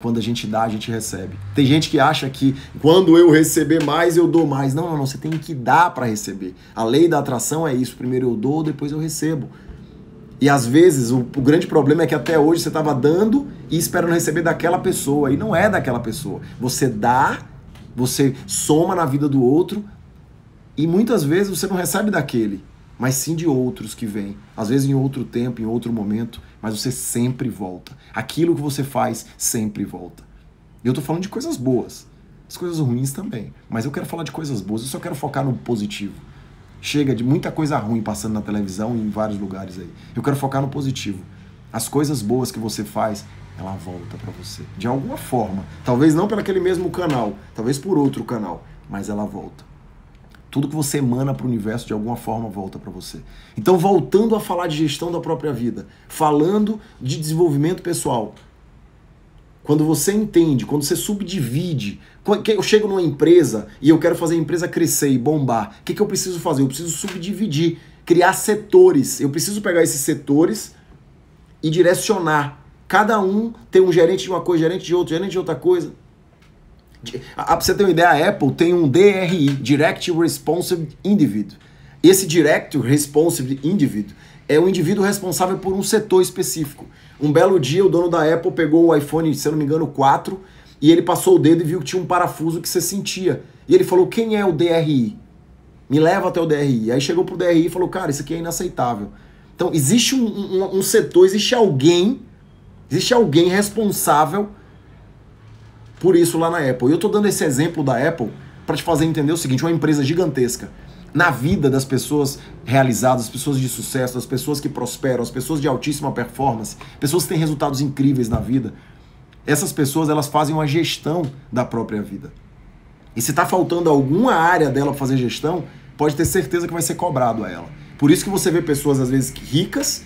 Quando a gente dá, a gente recebe. Tem gente que acha que quando eu receber mais, eu dou mais. Não, não, não. Você tem que dar para receber. A lei da atração é isso. Primeiro eu dou, depois eu recebo. E às vezes o, o grande problema é que até hoje você estava dando e esperando receber daquela pessoa. E não é daquela pessoa. Você dá, você soma na vida do outro e muitas vezes você não recebe daquele, mas sim de outros que vêm. Às vezes em outro tempo, em outro momento mas você sempre volta. Aquilo que você faz sempre volta. Eu estou falando de coisas boas, as coisas ruins também, mas eu quero falar de coisas boas, eu só quero focar no positivo. Chega de muita coisa ruim passando na televisão e em vários lugares aí. Eu quero focar no positivo. As coisas boas que você faz, ela volta para você de alguma forma. Talvez não aquele mesmo canal, talvez por outro canal, mas ela volta. Tudo que você emana para o universo de alguma forma volta para você. Então, voltando a falar de gestão da própria vida, falando de desenvolvimento pessoal. Quando você entende, quando você subdivide, eu chego numa empresa e eu quero fazer a empresa crescer e bombar, o que, que eu preciso fazer? Eu preciso subdividir, criar setores. Eu preciso pegar esses setores e direcionar. Cada um tem um gerente de uma coisa, gerente de outra, gerente de outra coisa pra você ter uma ideia, a Apple tem um DRI, Direct Responsive Individual. Esse Direct Responsive Individual é o indivíduo responsável por um setor específico. Um belo dia, o dono da Apple pegou o iPhone, se eu não me engano, 4, e ele passou o dedo e viu que tinha um parafuso que você sentia. E ele falou: Quem é o DRI? Me leva até o DRI. Aí chegou pro DRI e falou: Cara, isso aqui é inaceitável. Então, existe um, um, um setor, existe alguém, existe alguém responsável por isso lá na Apple. Eu estou dando esse exemplo da Apple para te fazer entender o seguinte: uma empresa gigantesca na vida das pessoas realizadas, das pessoas de sucesso, das pessoas que prosperam, as pessoas de altíssima performance, pessoas que têm resultados incríveis na vida. Essas pessoas elas fazem uma gestão da própria vida. E se está faltando alguma área dela para fazer gestão, pode ter certeza que vai ser cobrado a ela. Por isso que você vê pessoas às vezes ricas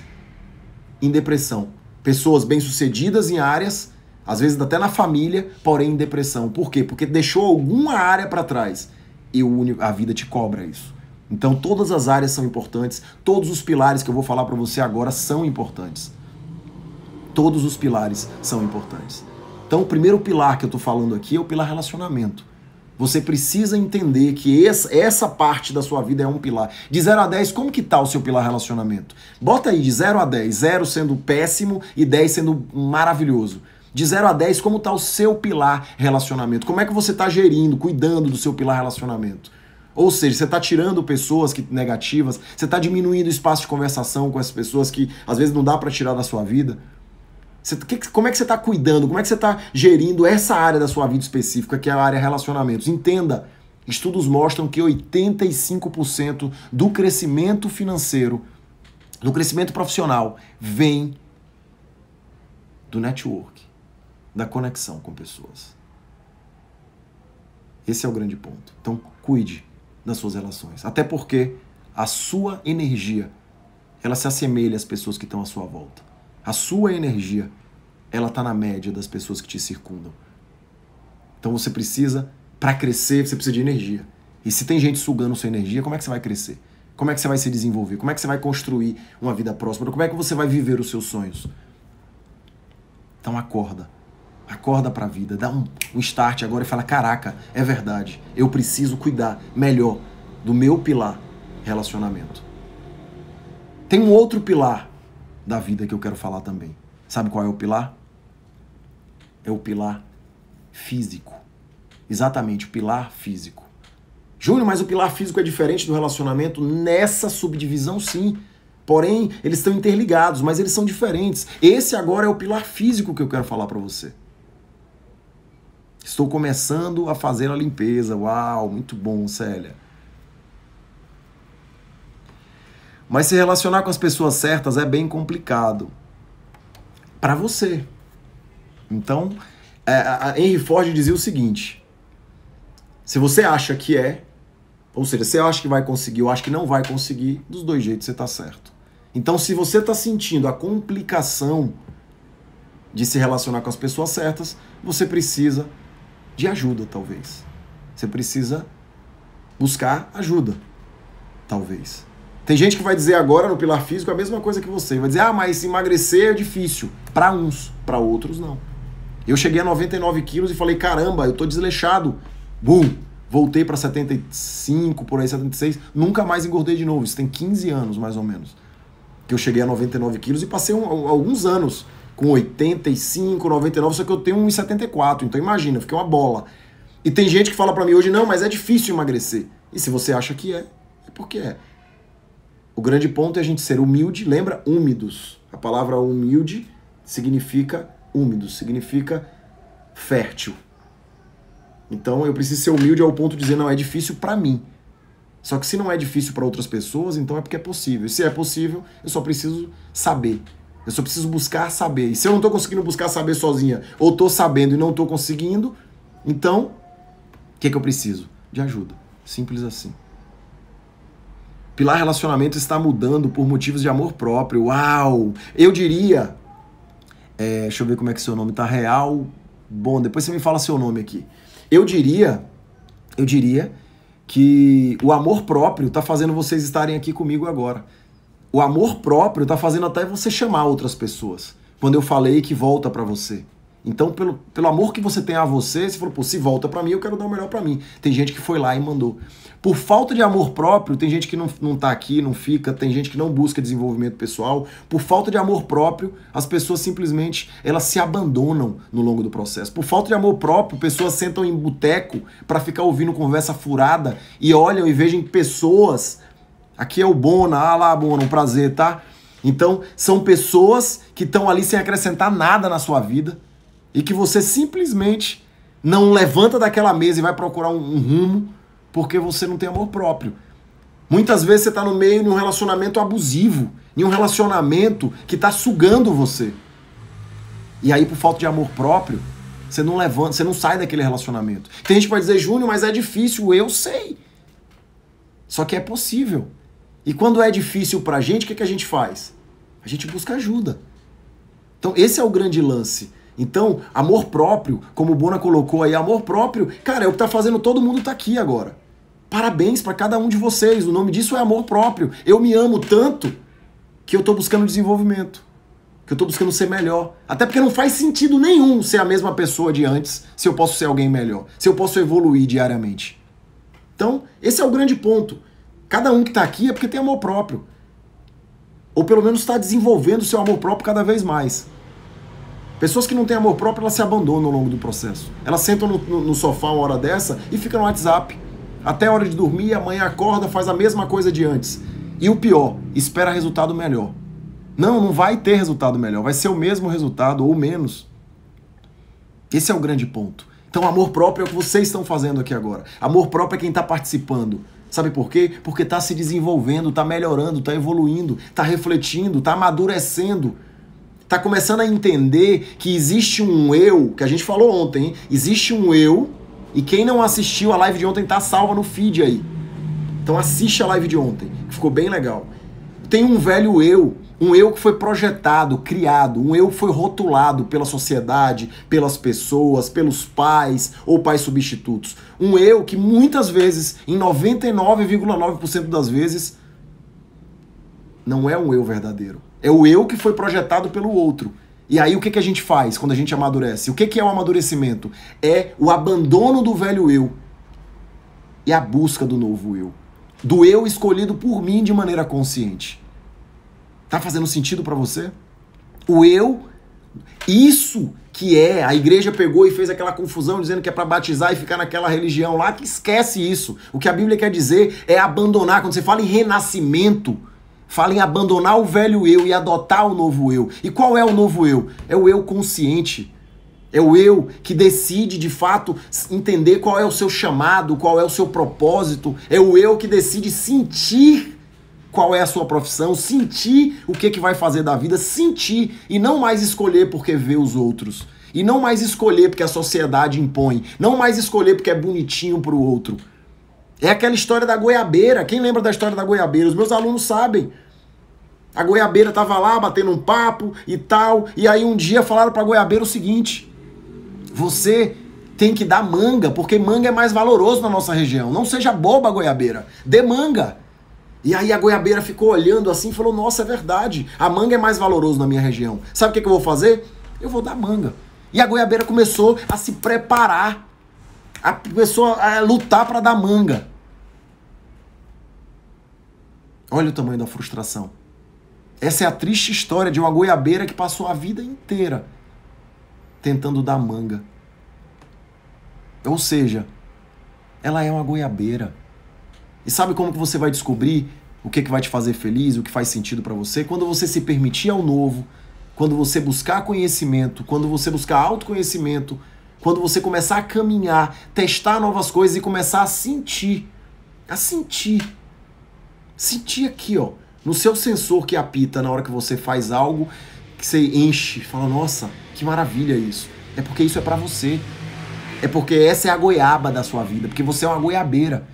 em depressão, pessoas bem-sucedidas em áreas às vezes até na família, porém em depressão. Por quê? Porque deixou alguma área para trás e a vida te cobra isso. Então todas as áreas são importantes, todos os pilares que eu vou falar para você agora são importantes. Todos os pilares são importantes. Então o primeiro pilar que eu estou falando aqui é o pilar relacionamento. Você precisa entender que essa parte da sua vida é um pilar. De 0 a 10, como que tá o seu pilar relacionamento? Bota aí de 0 a 10, 0 sendo péssimo e 10 sendo maravilhoso. De 0 a 10, como está o seu pilar relacionamento? Como é que você está gerindo, cuidando do seu pilar relacionamento? Ou seja, você está tirando pessoas que, negativas, você está diminuindo o espaço de conversação com essas pessoas que às vezes não dá para tirar da sua vida. Você, tá, que, como é que você está cuidando? Como é que você está gerindo essa área da sua vida específica, que é a área relacionamentos? Entenda, estudos mostram que 85% do crescimento financeiro, do crescimento profissional, vem do network da conexão com pessoas. Esse é o grande ponto. Então, cuide das suas relações. Até porque a sua energia, ela se assemelha às pessoas que estão à sua volta. A sua energia, ela está na média das pessoas que te circundam. Então você precisa, para crescer, você precisa de energia. E se tem gente sugando sua energia, como é que você vai crescer? Como é que você vai se desenvolver? Como é que você vai construir uma vida próspera? Como é que você vai viver os seus sonhos? Então acorda Acorda para a vida, dá um, um start agora e fala: caraca, é verdade, eu preciso cuidar melhor do meu pilar relacionamento. Tem um outro pilar da vida que eu quero falar também. Sabe qual é o pilar? É o pilar físico. Exatamente, o pilar físico. Júnior, mas o pilar físico é diferente do relacionamento? Nessa subdivisão, sim. Porém, eles estão interligados, mas eles são diferentes. Esse agora é o pilar físico que eu quero falar para você. Estou começando a fazer a limpeza. Uau, muito bom, Célia. Mas se relacionar com as pessoas certas é bem complicado. Para você. Então, é, Henry Ford dizia o seguinte: se você acha que é, ou seja, você acha que vai conseguir ou acha que não vai conseguir, dos dois jeitos você está certo. Então, se você está sentindo a complicação de se relacionar com as pessoas certas, você precisa de ajuda, talvez. Você precisa buscar ajuda, talvez. Tem gente que vai dizer agora no pilar físico a mesma coisa que você. Vai dizer, ah, mas emagrecer é difícil. Para uns, para outros não. Eu cheguei a 99 quilos e falei, caramba, eu tô desleixado. Bum! Voltei para 75, por aí 76. Nunca mais engordei de novo. Isso tem 15 anos, mais ou menos. Que eu cheguei a 99 quilos e passei um, alguns anos com 85, 99, só que eu tenho 1,74. Então imagina, fiquei uma bola. E tem gente que fala para mim hoje, não, mas é difícil emagrecer. E se você acha que é, é porque é. O grande ponto é a gente ser humilde, lembra? Úmidos. A palavra humilde significa úmido, significa fértil. Então eu preciso ser humilde ao ponto de dizer, não, é difícil para mim. Só que se não é difícil para outras pessoas, então é porque é possível. E se é possível, eu só preciso saber. Eu só preciso buscar saber. E se eu não estou conseguindo buscar saber sozinha, ou estou sabendo e não estou conseguindo, então, o que, é que eu preciso? De ajuda. Simples assim. Pilar Relacionamento está mudando por motivos de amor próprio. Uau! Eu diria. É, deixa eu ver como é que seu nome tá real. Bom, depois você me fala seu nome aqui. Eu diria. Eu diria que o amor próprio está fazendo vocês estarem aqui comigo agora. O amor próprio está fazendo até você chamar outras pessoas. Quando eu falei que volta para você. Então, pelo, pelo amor que você tem a você, você falou, pô, se volta para mim, eu quero dar o melhor para mim. Tem gente que foi lá e mandou. Por falta de amor próprio, tem gente que não, não tá aqui, não fica, tem gente que não busca desenvolvimento pessoal. Por falta de amor próprio, as pessoas simplesmente, elas se abandonam no longo do processo. Por falta de amor próprio, pessoas sentam em boteco para ficar ouvindo conversa furada e olham e vejam pessoas Aqui é o Bona. Ah lá, Bona, um prazer, tá? Então, são pessoas que estão ali sem acrescentar nada na sua vida e que você simplesmente não levanta daquela mesa e vai procurar um, um rumo porque você não tem amor próprio. Muitas vezes você está no meio de um relacionamento abusivo, em um relacionamento que está sugando você. E aí, por falta de amor próprio, você não levanta, você não sai daquele relacionamento. Tem gente que vai dizer, Júnior, mas é difícil, eu sei. Só que é possível. E quando é difícil para a gente, o que, que a gente faz? A gente busca ajuda. Então, esse é o grande lance. Então, amor próprio, como o Bona colocou aí, amor próprio, cara, é o que tá fazendo todo mundo tá aqui agora. Parabéns para cada um de vocês. O nome disso é amor próprio. Eu me amo tanto que eu tô buscando desenvolvimento. Que eu tô buscando ser melhor. Até porque não faz sentido nenhum ser a mesma pessoa de antes se eu posso ser alguém melhor. Se eu posso evoluir diariamente. Então, esse é o grande ponto. Cada um que está aqui é porque tem amor próprio. Ou pelo menos está desenvolvendo seu amor próprio cada vez mais. Pessoas que não têm amor próprio, elas se abandonam ao longo do processo. Elas sentam no, no, no sofá uma hora dessa e ficam no WhatsApp. Até a hora de dormir, amanhã acorda, faz a mesma coisa de antes. E o pior, espera resultado melhor. Não, não vai ter resultado melhor, vai ser o mesmo resultado ou menos. Esse é o grande ponto. Então, amor próprio é o que vocês estão fazendo aqui agora. Amor próprio é quem está participando. Sabe por quê? Porque está se desenvolvendo, está melhorando, está evoluindo, está refletindo, está amadurecendo. Está começando a entender que existe um eu, que a gente falou ontem, hein? existe um eu, e quem não assistiu a live de ontem tá salva no feed aí. Então assiste a live de ontem, que ficou bem legal. Tem um velho eu um eu que foi projetado, criado, um eu que foi rotulado pela sociedade, pelas pessoas, pelos pais ou pais substitutos. Um eu que muitas vezes, em 99,9% das vezes, não é um eu verdadeiro. É o eu que foi projetado pelo outro. E aí o que, que a gente faz quando a gente amadurece? O que, que é o amadurecimento? É o abandono do velho eu e a busca do novo eu. Do eu escolhido por mim de maneira consciente. Tá fazendo sentido para você? O eu, isso que é, a igreja pegou e fez aquela confusão dizendo que é para batizar e ficar naquela religião lá, que esquece isso. O que a Bíblia quer dizer é abandonar, quando você fala em renascimento, fala em abandonar o velho eu e adotar o novo eu. E qual é o novo eu? É o eu consciente. É o eu que decide de fato entender qual é o seu chamado, qual é o seu propósito. É o eu que decide sentir qual é a sua profissão, sentir o que, que vai fazer da vida, sentir e não mais escolher porque vê os outros. E não mais escolher porque a sociedade impõe. Não mais escolher porque é bonitinho pro outro. É aquela história da goiabeira. Quem lembra da história da goiabeira? Os meus alunos sabem. A goiabeira tava lá batendo um papo e tal. E aí um dia falaram pra goiabeira o seguinte: Você tem que dar manga, porque manga é mais valoroso na nossa região. Não seja boba, goiabeira. Dê manga. E aí a goiabeira ficou olhando assim e falou: Nossa, é verdade, a manga é mais valoroso na minha região. Sabe o que, que eu vou fazer? Eu vou dar manga. E a goiabeira começou a se preparar, a pessoa a lutar para dar manga. Olha o tamanho da frustração. Essa é a triste história de uma goiabeira que passou a vida inteira tentando dar manga. Ou seja, ela é uma goiabeira e sabe como que você vai descobrir o que, que vai te fazer feliz, o que faz sentido para você? Quando você se permitir ao novo, quando você buscar conhecimento, quando você buscar autoconhecimento, quando você começar a caminhar, testar novas coisas e começar a sentir, a sentir, sentir aqui, ó, no seu sensor que apita na hora que você faz algo, que você enche, fala, nossa, que maravilha isso. É porque isso é para você. É porque essa é a goiaba da sua vida, porque você é uma goiabeira.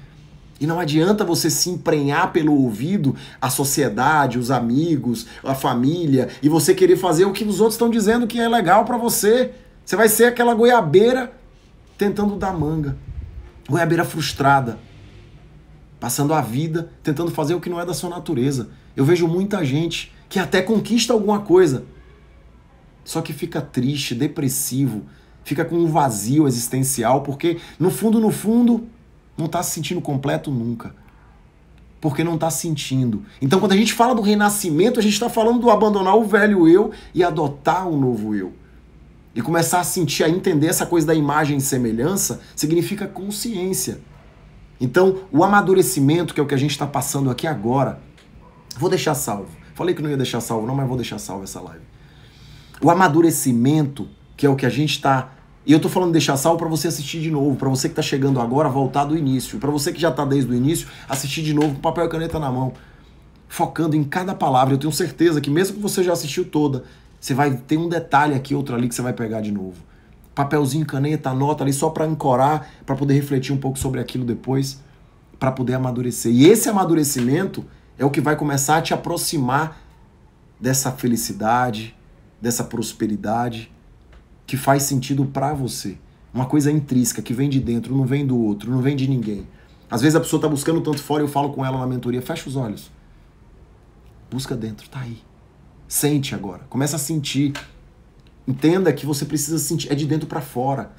E não adianta você se emprenhar pelo ouvido a sociedade, os amigos, a família e você querer fazer o que os outros estão dizendo que é legal para você. Você vai ser aquela goiabeira tentando dar manga. Goiabeira frustrada. Passando a vida tentando fazer o que não é da sua natureza. Eu vejo muita gente que até conquista alguma coisa, só que fica triste, depressivo, fica com um vazio existencial, porque no fundo, no fundo, não está se sentindo completo nunca. Porque não está sentindo. Então, quando a gente fala do renascimento, a gente está falando do abandonar o velho eu e adotar o novo eu. E começar a sentir, a entender essa coisa da imagem e semelhança, significa consciência. Então, o amadurecimento, que é o que a gente está passando aqui agora, vou deixar salvo. Falei que não ia deixar salvo, não, mas vou deixar salvo essa live. O amadurecimento, que é o que a gente está e eu tô falando deixar salvo para você assistir de novo, para você que tá chegando agora, voltar do início, para você que já tá desde o início, assistir de novo com papel e caneta na mão, focando em cada palavra. Eu tenho certeza que mesmo que você já assistiu toda, você vai ter um detalhe aqui, outro ali que você vai pegar de novo. Papelzinho, caneta, anota ali só para ancorar, para poder refletir um pouco sobre aquilo depois, para poder amadurecer. E esse amadurecimento é o que vai começar a te aproximar dessa felicidade, dessa prosperidade, que faz sentido para você. Uma coisa intrínseca, que vem de dentro, não vem do outro, não vem de ninguém. Às vezes a pessoa tá buscando tanto fora, e eu falo com ela na mentoria, fecha os olhos. Busca dentro, tá aí. Sente agora, começa a sentir. Entenda que você precisa sentir, é de dentro para fora.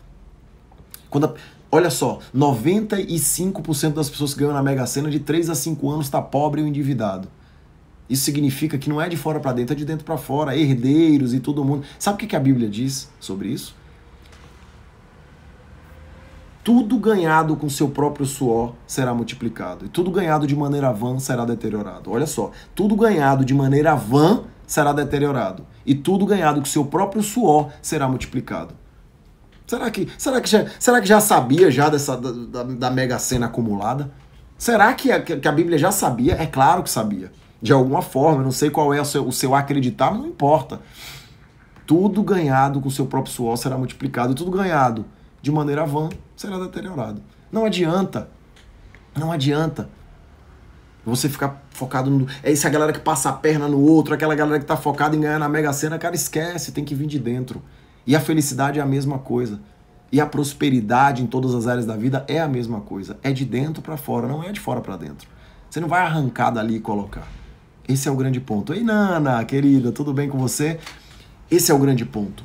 Quando a... Olha só, 95% das pessoas que ganham na Mega Sena de 3 a 5 anos está pobre ou endividado. Isso significa que não é de fora para dentro, é de dentro para fora, herdeiros e todo mundo. Sabe o que a Bíblia diz sobre isso? Tudo ganhado com seu próprio suor será multiplicado, e tudo ganhado de maneira vã será deteriorado. Olha só, tudo ganhado de maneira vã será deteriorado, e tudo ganhado com seu próprio suor será multiplicado. Será que, será que, já, será que já sabia já dessa da, da, da mega cena acumulada? Será que a, que a Bíblia já sabia? É claro que sabia de alguma forma. Eu não sei qual é o seu, o seu acreditar, mas não importa. Tudo ganhado com o seu próprio suor será multiplicado, tudo ganhado de maneira vã será deteriorado. Não adianta. Não adianta. Você ficar focado no. É essa galera que passa a perna no outro, aquela galera que tá focada em ganhar na Mega Sena, cara, esquece, tem que vir de dentro. E a felicidade é a mesma coisa. E a prosperidade em todas as áreas da vida é a mesma coisa. É de dentro para fora, não é de fora para dentro. Você não vai arrancar dali e colocar. Esse é o grande ponto. Ei, Nana, querida, tudo bem com você? Esse é o grande ponto.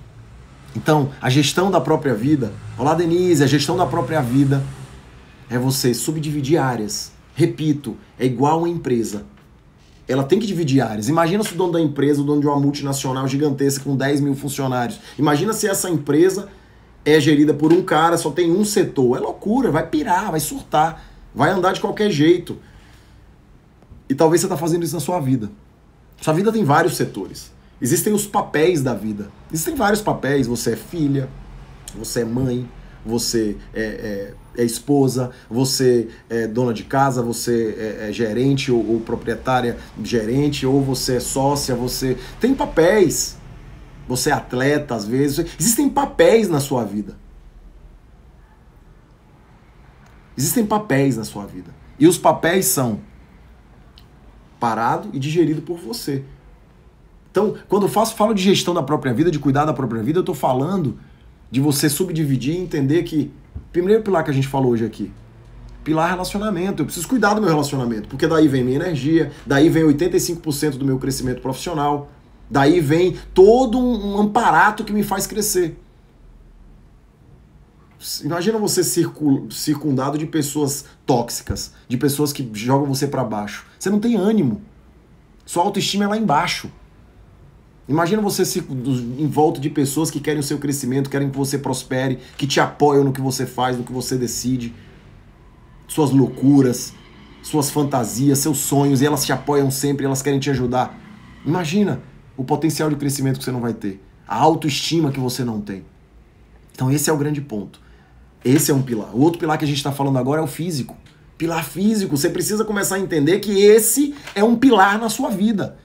Então, a gestão da própria vida. Olá, Denise, a gestão da própria vida é você subdividir áreas. Repito, é igual uma empresa. Ela tem que dividir áreas. Imagina se o dono da empresa, o dono de uma multinacional gigantesca com 10 mil funcionários. Imagina se essa empresa é gerida por um cara, só tem um setor. É loucura, vai pirar, vai surtar, vai andar de qualquer jeito. E talvez você está fazendo isso na sua vida. Sua vida tem vários setores. Existem os papéis da vida. Existem vários papéis. Você é filha, você é mãe, você é, é, é esposa, você é dona de casa, você é, é gerente ou, ou proprietária gerente, ou você é sócia, você. Tem papéis. Você é atleta, às vezes. Existem papéis na sua vida. Existem papéis na sua vida. E os papéis são parado e digerido por você. Então, quando eu faço, falo de gestão da própria vida, de cuidar da própria vida, eu estou falando de você subdividir e entender que, primeiro pilar que a gente falou hoje aqui, pilar é relacionamento. Eu preciso cuidar do meu relacionamento, porque daí vem minha energia, daí vem 85% do meu crescimento profissional, daí vem todo um amparato que me faz crescer. Imagina você circundado de pessoas tóxicas, de pessoas que jogam você para baixo. Você não tem ânimo. Sua autoestima é lá embaixo. Imagina você em volta de pessoas que querem o seu crescimento, querem que você prospere, que te apoiam no que você faz, no que você decide. Suas loucuras, suas fantasias, seus sonhos, e elas te apoiam sempre, elas querem te ajudar. Imagina o potencial de crescimento que você não vai ter, a autoestima que você não tem. Então, esse é o grande ponto. Esse é um pilar. O outro pilar que a gente está falando agora é o físico. Pilar físico. Você precisa começar a entender que esse é um pilar na sua vida.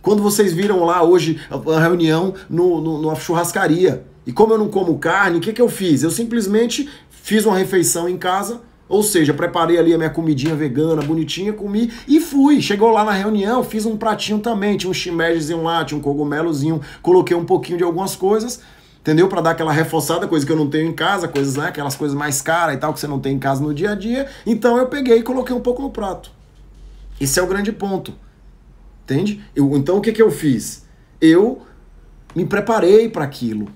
Quando vocês viram lá hoje a reunião no, no, numa churrascaria. E como eu não como carne, o que, que eu fiz? Eu simplesmente fiz uma refeição em casa, ou seja, preparei ali a minha comidinha vegana, bonitinha, comi e fui. Chegou lá na reunião, fiz um pratinho também, tinha um chimejezinho lá, tinha um cogumelozinho, coloquei um pouquinho de algumas coisas entendeu? Para dar aquela reforçada, coisa que eu não tenho em casa, coisas, né? Aquelas coisas mais caras e tal, que você não tem em casa no dia a dia. Então eu peguei e coloquei um pouco no prato. Esse é o grande ponto. Entende? Eu, então o que, que eu fiz? Eu me preparei para aquilo.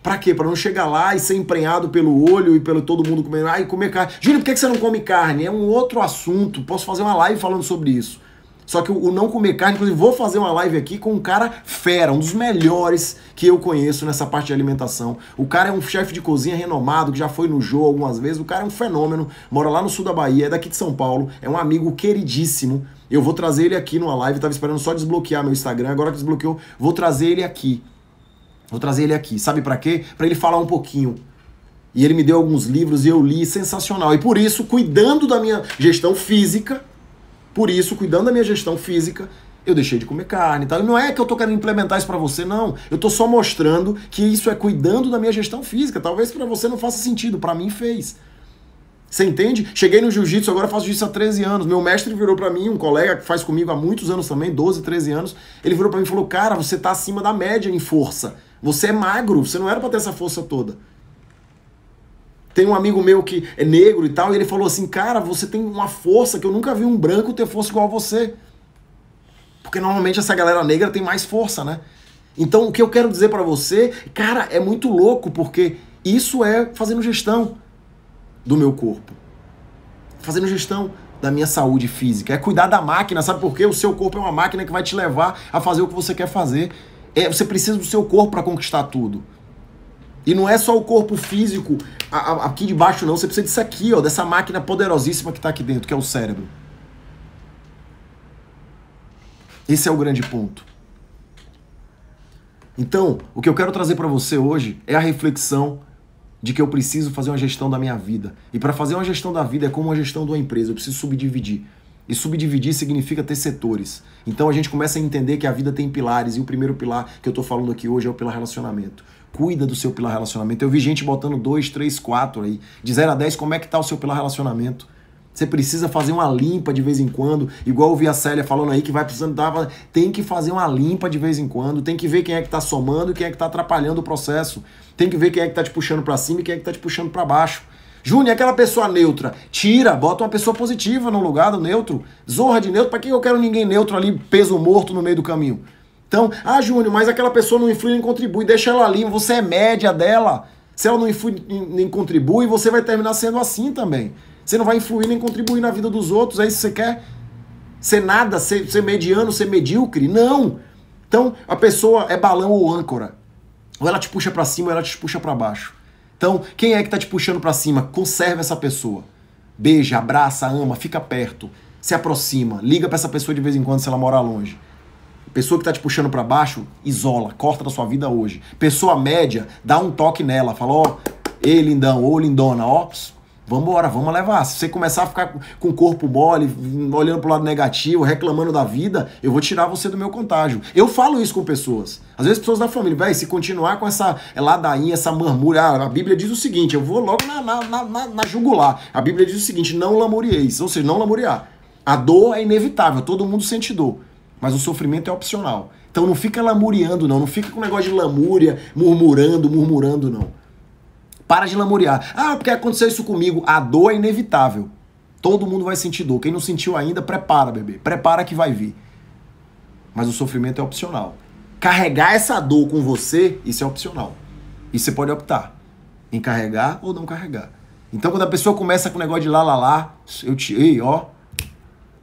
Pra quê? Pra não chegar lá e ser emprenhado pelo olho e pelo todo mundo comendo. e comer carne. Júlio, por que você não come carne? É um outro assunto. Posso fazer uma live falando sobre isso. Só que o não comer carne, inclusive, vou fazer uma live aqui com um cara fera, um dos melhores que eu conheço nessa parte de alimentação. O cara é um chefe de cozinha renomado, que já foi no jogo algumas vezes. O cara é um fenômeno, mora lá no sul da Bahia, é daqui de São Paulo, é um amigo queridíssimo. Eu vou trazer ele aqui numa live, tava esperando só desbloquear meu Instagram, agora que desbloqueou, vou trazer ele aqui. Vou trazer ele aqui. Sabe para quê? Para ele falar um pouquinho e ele me deu alguns livros e eu li, sensacional. E por isso, cuidando da minha gestão física, por isso, cuidando da minha gestão física, eu deixei de comer carne tal. Tá? não é que eu tô querendo implementar isso para você, não. Eu tô só mostrando que isso é cuidando da minha gestão física. Talvez para você não faça sentido, para mim fez. Você entende? Cheguei no jiu-jitsu, agora faço jiu-jitsu há 13 anos. Meu mestre virou para mim, um colega que faz comigo há muitos anos também, 12, 13 anos. Ele virou para mim e falou: "Cara, você tá acima da média em força. Você é magro, você não era para ter essa força toda". Tem um amigo meu que é negro e tal, e ele falou assim: Cara, você tem uma força que eu nunca vi um branco ter força igual a você. Porque normalmente essa galera negra tem mais força, né? Então o que eu quero dizer para você, cara, é muito louco, porque isso é fazendo gestão do meu corpo. Fazendo gestão da minha saúde física. É cuidar da máquina, sabe por quê? O seu corpo é uma máquina que vai te levar a fazer o que você quer fazer. É, você precisa do seu corpo para conquistar tudo. E não é só o corpo físico aqui de baixo, não. Você precisa disso aqui, ó, dessa máquina poderosíssima que está aqui dentro, que é o cérebro. Esse é o grande ponto. Então, o que eu quero trazer para você hoje é a reflexão de que eu preciso fazer uma gestão da minha vida. E para fazer uma gestão da vida é como uma gestão de uma empresa, eu preciso subdividir. E subdividir significa ter setores. Então a gente começa a entender que a vida tem pilares, e o primeiro pilar que eu estou falando aqui hoje é o pilar relacionamento cuida do seu pilar relacionamento. Eu vi gente botando 2, 3, 4 aí. De 0 a 10, como é que tá o seu pilar relacionamento? Você precisa fazer uma limpa de vez em quando, igual eu vi a Célia falando aí que vai precisando dar, tem que fazer uma limpa de vez em quando, tem que ver quem é que tá somando, quem é que tá atrapalhando o processo, tem que ver quem é que tá te puxando para cima e quem é que tá te puxando para baixo. Júnior, é aquela pessoa neutra, tira, bota uma pessoa positiva no lugar do neutro. Zorra de neutro, para que eu quero ninguém neutro ali, peso morto no meio do caminho? Então, ah, Júnior, mas aquela pessoa não influi nem contribui, deixa ela ali, você é média dela. Se ela não influi nem contribui, você vai terminar sendo assim também. Você não vai influir nem contribuir na vida dos outros, é isso que você quer? Ser nada, ser, ser mediano, ser medíocre? Não! Então, a pessoa é balão ou âncora. Ou ela te puxa para cima ou ela te puxa para baixo. Então, quem é que tá te puxando para cima? Conserva essa pessoa. Beija, abraça, ama, fica perto, se aproxima, liga para essa pessoa de vez em quando se ela mora longe. Pessoa que está te puxando para baixo, isola, corta da sua vida hoje. Pessoa média, dá um toque nela, fala, ó, ei, lindão, ou lindona, ó, vambora, vamos levar. Se você começar a ficar com o corpo mole, olhando pro lado negativo, reclamando da vida, eu vou tirar você do meu contágio. Eu falo isso com pessoas. Às vezes pessoas da família, velho, se continuar com essa ladainha, essa marmúria, ah, a Bíblia diz o seguinte, eu vou logo na, na, na, na jugular. A Bíblia diz o seguinte, não lamurieis, ou seja, não lamuriar. A dor é inevitável, todo mundo sente dor. Mas o sofrimento é opcional. Então não fica lamuriando, não. Não fica com negócio de lamúria, murmurando, murmurando, não. Para de lamuriar. Ah, porque aconteceu isso comigo. A dor é inevitável. Todo mundo vai sentir dor. Quem não sentiu ainda, prepara, bebê. Prepara que vai vir. Mas o sofrimento é opcional. Carregar essa dor com você, isso é opcional. E você pode optar em carregar ou não carregar. Então quando a pessoa começa com o negócio de lá, lá, lá, eu te, ei, ó,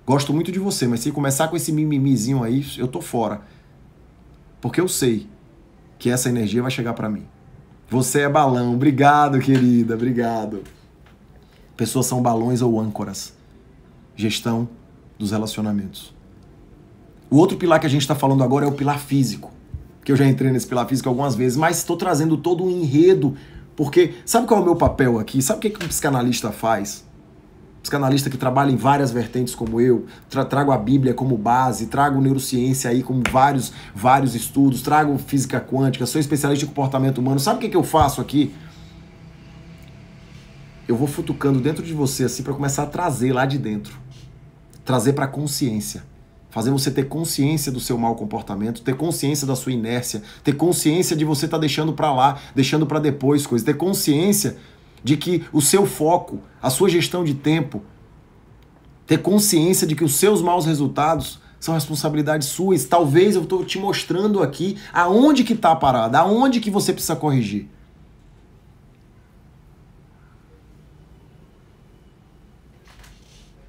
Gosto muito de você, mas se começar com esse mimimizinho aí, eu tô fora. Porque eu sei que essa energia vai chegar para mim. Você é balão. Obrigado, querida. Obrigado. Pessoas são balões ou âncoras. Gestão dos relacionamentos. O outro pilar que a gente está falando agora é o pilar físico. Que eu já entrei nesse pilar físico algumas vezes, mas estou trazendo todo um enredo. Porque sabe qual é o meu papel aqui? Sabe o que, que um psicanalista faz? psicanalista que trabalha em várias vertentes como eu, tra trago a Bíblia como base, trago neurociência aí como vários, vários estudos, trago física quântica, sou especialista em comportamento humano. Sabe o que, que eu faço aqui? Eu vou futucando dentro de você assim para começar a trazer lá de dentro. Trazer para consciência. Fazer você ter consciência do seu mau comportamento, ter consciência da sua inércia, ter consciência de você estar tá deixando para lá, deixando para depois coisas, ter consciência de que o seu foco, a sua gestão de tempo, ter consciência de que os seus maus resultados são responsabilidades suas. Talvez eu estou te mostrando aqui aonde que está a parada, aonde que você precisa corrigir.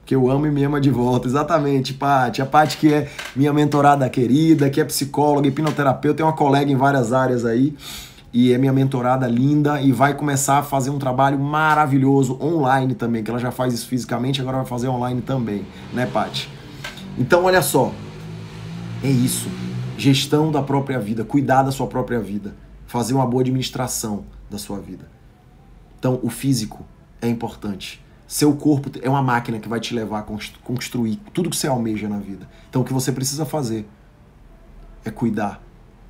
que eu amo e me ama de volta. Exatamente, Paty. A Paty que é minha mentorada querida, que é psicóloga, hipnoterapeuta, tem é uma colega em várias áreas aí e é minha mentorada linda e vai começar a fazer um trabalho maravilhoso online também, que ela já faz isso fisicamente, agora vai fazer online também, né, Pati? Então, olha só. É isso. Gestão da própria vida, cuidar da sua própria vida, fazer uma boa administração da sua vida. Então, o físico é importante. Seu corpo é uma máquina que vai te levar a construir tudo que você almeja na vida. Então, o que você precisa fazer é cuidar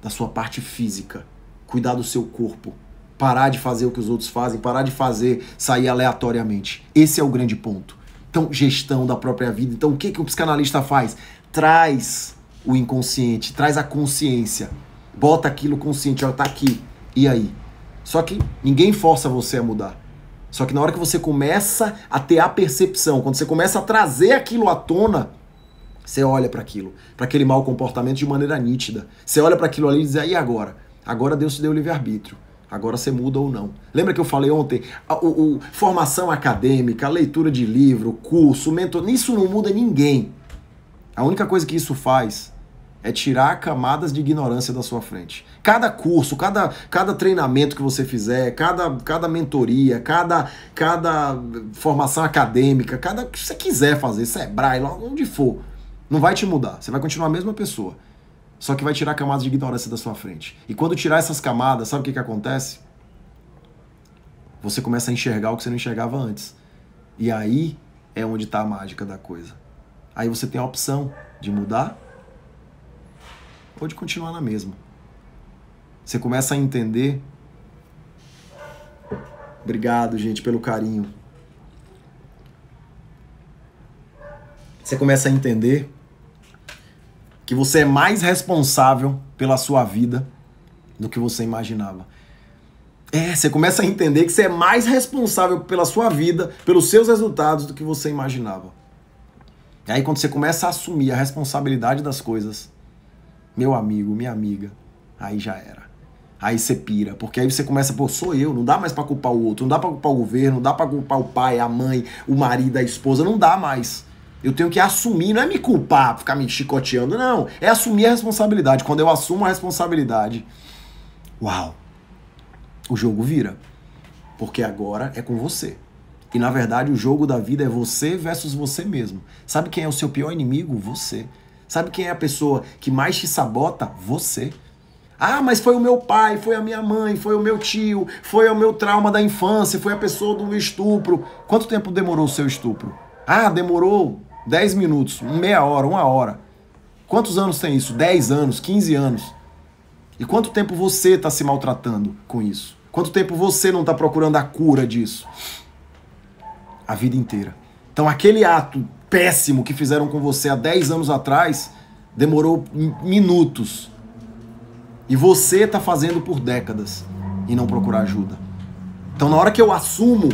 da sua parte física cuidar do seu corpo, parar de fazer o que os outros fazem, parar de fazer sair aleatoriamente. Esse é o grande ponto. Então, gestão da própria vida. Então, o que, que o psicanalista faz? Traz o inconsciente, traz a consciência. Bota aquilo consciente, ó, tá aqui. E aí? Só que ninguém força você a mudar. Só que na hora que você começa a ter a percepção, quando você começa a trazer aquilo à tona, você olha para aquilo, para aquele mau comportamento de maneira nítida. Você olha para aquilo ali e diz: "E agora?" Agora Deus te deu livre-arbítrio. Agora você muda ou não. Lembra que eu falei ontem? A, o, o, formação acadêmica, a leitura de livro, curso, mentor, isso não muda ninguém. A única coisa que isso faz é tirar camadas de ignorância da sua frente. Cada curso, cada, cada treinamento que você fizer, cada, cada mentoria, cada, cada formação acadêmica, cada que você quiser fazer, Sebrae, onde for, não vai te mudar. Você vai continuar a mesma pessoa. Só que vai tirar camadas de ignorância da sua frente. E quando tirar essas camadas, sabe o que, que acontece? Você começa a enxergar o que você não enxergava antes. E aí é onde está a mágica da coisa. Aí você tem a opção de mudar ou de continuar na mesma. Você começa a entender. Obrigado, gente, pelo carinho. Você começa a entender que você é mais responsável pela sua vida do que você imaginava. É, você começa a entender que você é mais responsável pela sua vida, pelos seus resultados do que você imaginava. E aí quando você começa a assumir a responsabilidade das coisas, meu amigo, minha amiga, aí já era. Aí você pira, porque aí você começa, pô, sou eu, não dá mais para culpar o outro, não dá para culpar o governo, não dá para culpar o pai, a mãe, o marido, a esposa, não dá mais. Eu tenho que assumir, não é me culpar, ficar me chicoteando, não. É assumir a responsabilidade. Quando eu assumo a responsabilidade, uau, o jogo vira. Porque agora é com você. E na verdade o jogo da vida é você versus você mesmo. Sabe quem é o seu pior inimigo? Você. Sabe quem é a pessoa que mais te sabota? Você. Ah, mas foi o meu pai, foi a minha mãe, foi o meu tio, foi o meu trauma da infância, foi a pessoa do estupro. Quanto tempo demorou o seu estupro? Ah, demorou 10 minutos, meia hora, uma hora. Quantos anos tem isso? 10 anos, 15 anos. E quanto tempo você está se maltratando com isso? Quanto tempo você não está procurando a cura disso? A vida inteira. Então, aquele ato péssimo que fizeram com você há 10 anos atrás demorou minutos. E você está fazendo por décadas e não procurar ajuda. Então, na hora que eu assumo,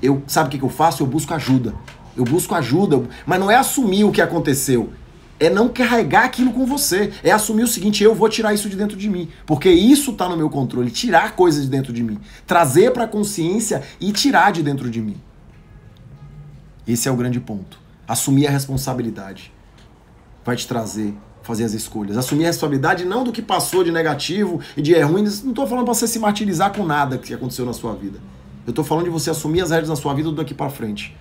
eu sabe o que, que eu faço? Eu busco ajuda eu busco ajuda, mas não é assumir o que aconteceu. É não carregar aquilo com você. É assumir o seguinte: eu vou tirar isso de dentro de mim. Porque isso está no meu controle. Tirar coisas de dentro de mim. Trazer para a consciência e tirar de dentro de mim. Esse é o grande ponto. Assumir a responsabilidade. Vai te trazer fazer as escolhas. Assumir a responsabilidade não do que passou de negativo e de é ruim. Não estou falando para você se martirizar com nada que aconteceu na sua vida. Eu estou falando de você assumir as regras da sua vida daqui para frente.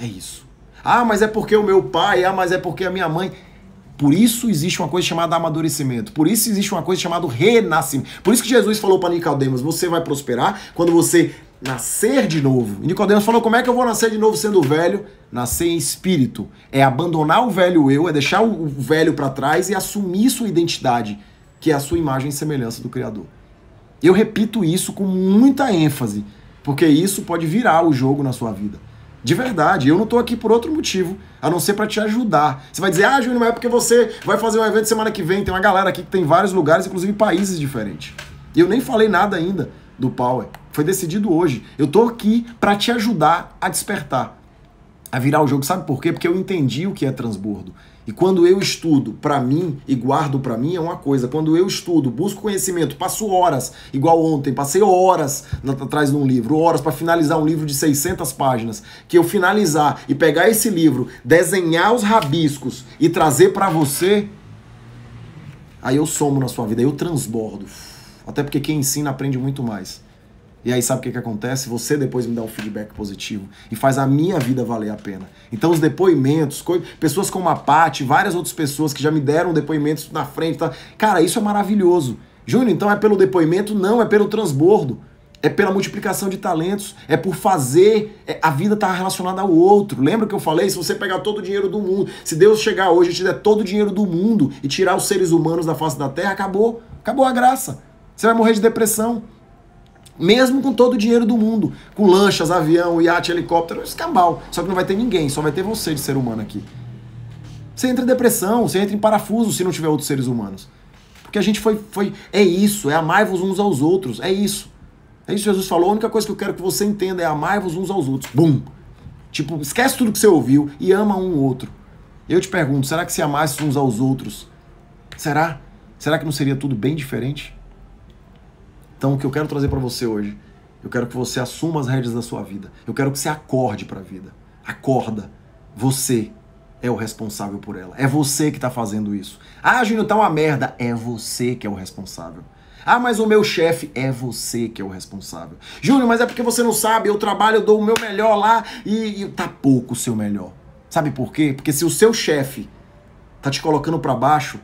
É isso. Ah, mas é porque o meu pai, ah, mas é porque a minha mãe. Por isso existe uma coisa chamada amadurecimento. Por isso existe uma coisa chamada renascimento. Por isso que Jesus falou para Nicodemos: você vai prosperar quando você nascer de novo. E Nicodemos falou: como é que eu vou nascer de novo sendo velho? Nascer em espírito. É abandonar o velho eu, é deixar o velho para trás e assumir sua identidade, que é a sua imagem e semelhança do Criador. Eu repito isso com muita ênfase, porque isso pode virar o jogo na sua vida. De verdade, eu não estou aqui por outro motivo, a não ser para te ajudar. Você vai dizer, ah, Júnior, mas é porque você vai fazer um evento semana que vem, tem uma galera aqui que tem vários lugares, inclusive países diferentes. E eu nem falei nada ainda do Power. Foi decidido hoje. Eu estou aqui para te ajudar a despertar, a virar o jogo. Sabe por quê? Porque eu entendi o que é transbordo. E quando eu estudo para mim e guardo para mim é uma coisa. Quando eu estudo, busco conhecimento, passo horas, igual ontem, passei horas atrás de um livro, horas para finalizar um livro de 600 páginas, que eu finalizar e pegar esse livro, desenhar os rabiscos e trazer para você, aí eu somo na sua vida, eu transbordo. Até porque quem ensina aprende muito mais. E aí sabe o que, que acontece? Você depois me dá um feedback positivo e faz a minha vida valer a pena. Então os depoimentos, pessoas como a Paty, várias outras pessoas que já me deram depoimentos na frente, tá? cara, isso é maravilhoso. Júnior, então é pelo depoimento? Não, é pelo transbordo. É pela multiplicação de talentos, é por fazer. É, a vida está relacionada ao outro. Lembra que eu falei? Se você pegar todo o dinheiro do mundo, se Deus chegar hoje e te der todo o dinheiro do mundo e tirar os seres humanos da face da terra, acabou. Acabou a graça. Você vai morrer de depressão. Mesmo com todo o dinheiro do mundo, com lanchas, avião, iate, helicóptero, é escambau. Só que não vai ter ninguém, só vai ter você de ser humano aqui. Você entra em depressão, você entra em parafuso se não tiver outros seres humanos. Porque a gente foi. foi é isso, é amar-vos uns aos outros, é isso. É isso que Jesus falou, a única coisa que eu quero que você entenda é amar-vos uns aos outros. Bum! Tipo, esquece tudo que você ouviu e ama um outro. Eu te pergunto, será que se amasse uns aos outros, será? Será que não seria tudo bem diferente? Então, o que eu quero trazer para você hoje, eu quero que você assuma as rédeas da sua vida. Eu quero que você acorde para a vida. Acorda. Você é o responsável por ela. É você que está fazendo isso. Ah, Júnior, tá uma merda. É você que é o responsável. Ah, mas o meu chefe é você que é o responsável. Júnior, mas é porque você não sabe, eu trabalho, eu dou o meu melhor lá e, e tá pouco o seu melhor. Sabe por quê? Porque se o seu chefe tá te colocando para baixo,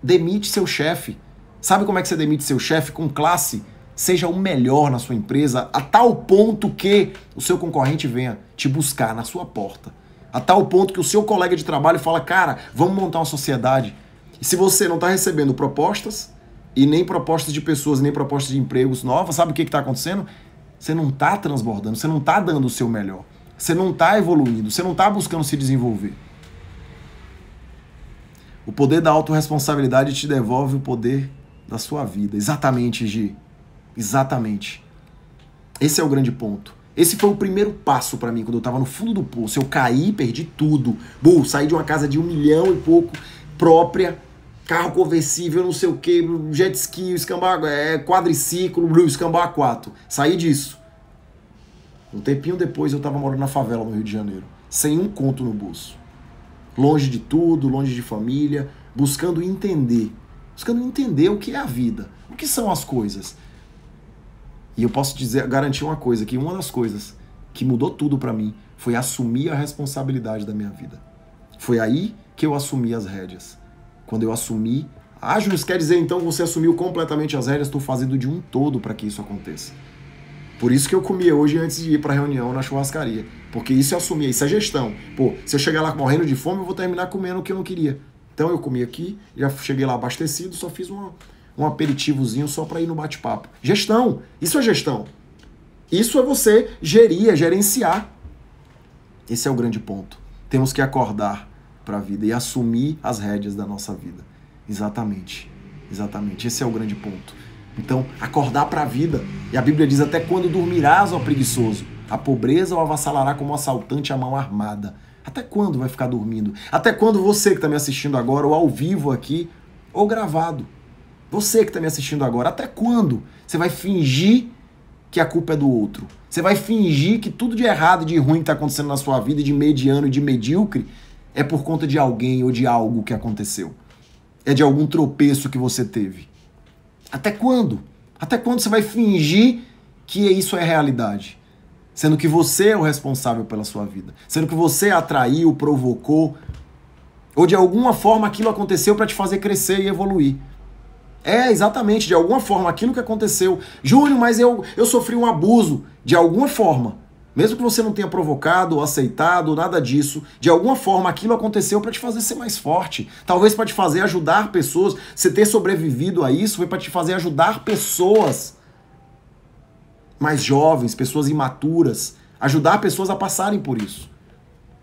demite seu chefe. Sabe como é que você demite seu chefe com classe? Seja o melhor na sua empresa a tal ponto que o seu concorrente venha te buscar na sua porta. A tal ponto que o seu colega de trabalho fala: "Cara, vamos montar uma sociedade". E se você não está recebendo propostas e nem propostas de pessoas, nem propostas de empregos novas, sabe o que está acontecendo? Você não está transbordando, você não está dando o seu melhor, você não está evoluindo, você não está buscando se desenvolver. O poder da autorresponsabilidade te devolve o poder da sua vida. Exatamente, Gi. Exatamente. Esse é o grande ponto. Esse foi o primeiro passo para mim quando eu tava no fundo do poço. Eu caí, perdi tudo. Bom, saí de uma casa de um milhão e pouco própria, carro conversível, não sei o que, jet ski, escambá, é, quadriciclo, blue, a quatro Saí disso. Um tempinho depois eu tava morando na favela no Rio de Janeiro, sem um conto no bolso. Longe de tudo, longe de família, buscando entender buscando entender o que é a vida, o que são as coisas. E eu posso dizer, garantir uma coisa, que uma das coisas que mudou tudo para mim foi assumir a responsabilidade da minha vida. Foi aí que eu assumi as rédeas. Quando eu assumi, ah, Juiz, quer dizer então você assumiu completamente as rédeas, estou fazendo de um todo para que isso aconteça. Por isso que eu comia hoje antes de ir para a reunião na churrascaria. Porque isso eu assumi, isso é gestão. Pô, se eu chegar lá morrendo de fome, eu vou terminar comendo o que eu não queria. Então eu comi aqui, já cheguei lá abastecido, só fiz uma, um aperitivozinho só para ir no bate-papo. Gestão, isso é gestão. Isso é você gerir, é gerenciar. Esse é o grande ponto. Temos que acordar para a vida e assumir as rédeas da nossa vida. Exatamente. Exatamente. Esse é o grande ponto. Então, acordar para a vida. E a Bíblia diz: até quando dormirás, ó preguiçoso? A pobreza o avassalará como um assaltante à mão armada. Até quando vai ficar dormindo? Até quando você que está me assistindo agora, ou ao vivo aqui, ou gravado? Você que está me assistindo agora, até quando você vai fingir que a culpa é do outro? Você vai fingir que tudo de errado e de ruim que está acontecendo na sua vida, de mediano e de medíocre, é por conta de alguém ou de algo que aconteceu? É de algum tropeço que você teve? Até quando? Até quando você vai fingir que isso é realidade? sendo que você é o responsável pela sua vida, sendo que você atraiu, provocou, ou de alguma forma aquilo aconteceu para te fazer crescer e evoluir. É, exatamente, de alguma forma aquilo que aconteceu. Júnior, mas eu, eu sofri um abuso, de alguma forma. Mesmo que você não tenha provocado, ou aceitado, ou nada disso, de alguma forma aquilo aconteceu para te fazer ser mais forte. Talvez para te fazer ajudar pessoas. Você ter sobrevivido a isso foi para te fazer ajudar pessoas mais jovens, pessoas imaturas, ajudar pessoas a passarem por isso.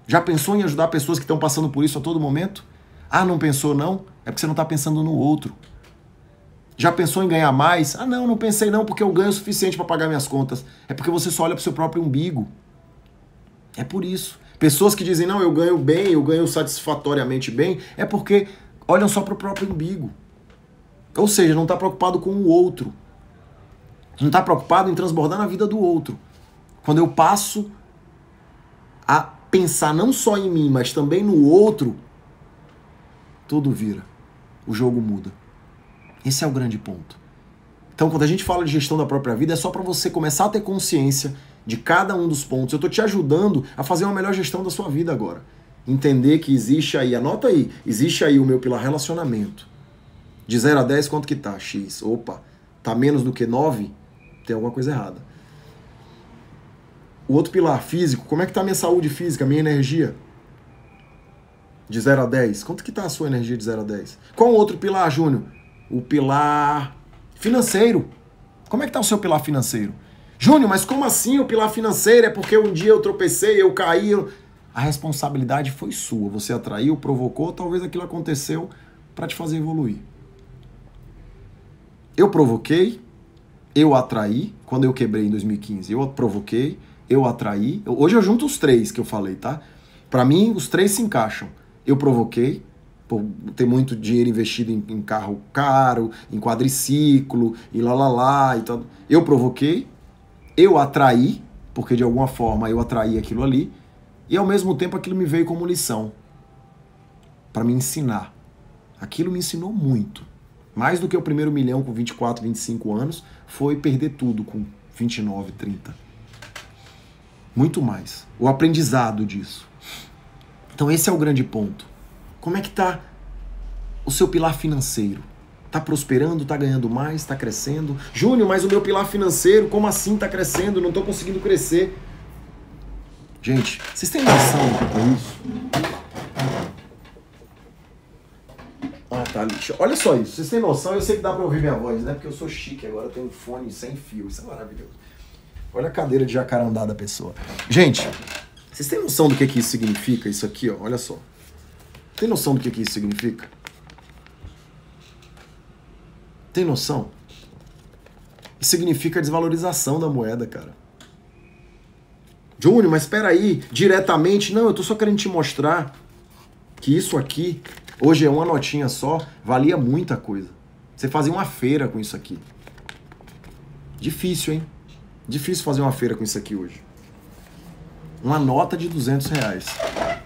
Já pensou em ajudar pessoas que estão passando por isso a todo momento? Ah, não pensou não? É porque você não está pensando no outro. Já pensou em ganhar mais? Ah, não, não pensei não, porque eu ganho o suficiente para pagar minhas contas. É porque você só olha para o seu próprio umbigo. É por isso. Pessoas que dizem, não, eu ganho bem, eu ganho satisfatoriamente bem, é porque olham só para o próprio umbigo. Ou seja, não está preocupado com o outro não está preocupado em transbordar na vida do outro. Quando eu passo a pensar não só em mim, mas também no outro, tudo vira. O jogo muda. Esse é o grande ponto. Então, quando a gente fala de gestão da própria vida, é só para você começar a ter consciência de cada um dos pontos. Eu estou te ajudando a fazer uma melhor gestão da sua vida agora. Entender que existe aí, anota aí, existe aí o meu pilar relacionamento. De 0 a 10, quanto que tá? X. Opa, tá menos do que 9? tem alguma coisa errada. O outro pilar físico, como é que está a minha saúde física, minha energia? De 0 a 10. Quanto que está a sua energia de 0 a 10? Qual o outro pilar, Júnior? O pilar financeiro. Como é que está o seu pilar financeiro? Júnior, mas como assim o pilar financeiro? É porque um dia eu tropecei, eu caí. Eu... A responsabilidade foi sua. Você atraiu, provocou, talvez aquilo aconteceu para te fazer evoluir. Eu provoquei, eu atraí, quando eu quebrei em 2015, eu provoquei, eu atraí. Hoje eu junto os três que eu falei, tá? Para mim, os três se encaixam. Eu provoquei, por ter muito dinheiro investido em, em carro caro, em quadriciclo, e lá lá lá e tal. Eu provoquei, eu atraí, porque de alguma forma eu atraí aquilo ali, e ao mesmo tempo aquilo me veio como lição para me ensinar. Aquilo me ensinou muito. Mais do que o primeiro milhão com 24, 25 anos, foi perder tudo com 29, 30. Muito mais. O aprendizado disso. Então esse é o grande ponto. Como é que tá o seu pilar financeiro? Tá prosperando, tá ganhando mais, tá crescendo? Júnior, mas o meu pilar financeiro, como assim tá crescendo? Não tô conseguindo crescer. Gente, vocês têm noção disso? É isso? tá, lixo. Olha só isso. Vocês têm noção? Eu sei que dá pra ouvir minha voz, né? Porque eu sou chique agora. Eu tenho um fone sem fio. Isso é maravilhoso. Olha a cadeira de jacarandá da pessoa. Gente, vocês têm noção do que, que isso significa? Isso aqui, ó. Olha só. Tem noção do que, que isso significa? Tem noção? Isso significa desvalorização da moeda, cara. Júnior, mas espera aí, diretamente. Não, eu tô só querendo te mostrar que isso aqui Hoje é uma notinha só, valia muita coisa. Você fazia uma feira com isso aqui. Difícil, hein? Difícil fazer uma feira com isso aqui hoje. Uma nota de 200 reais.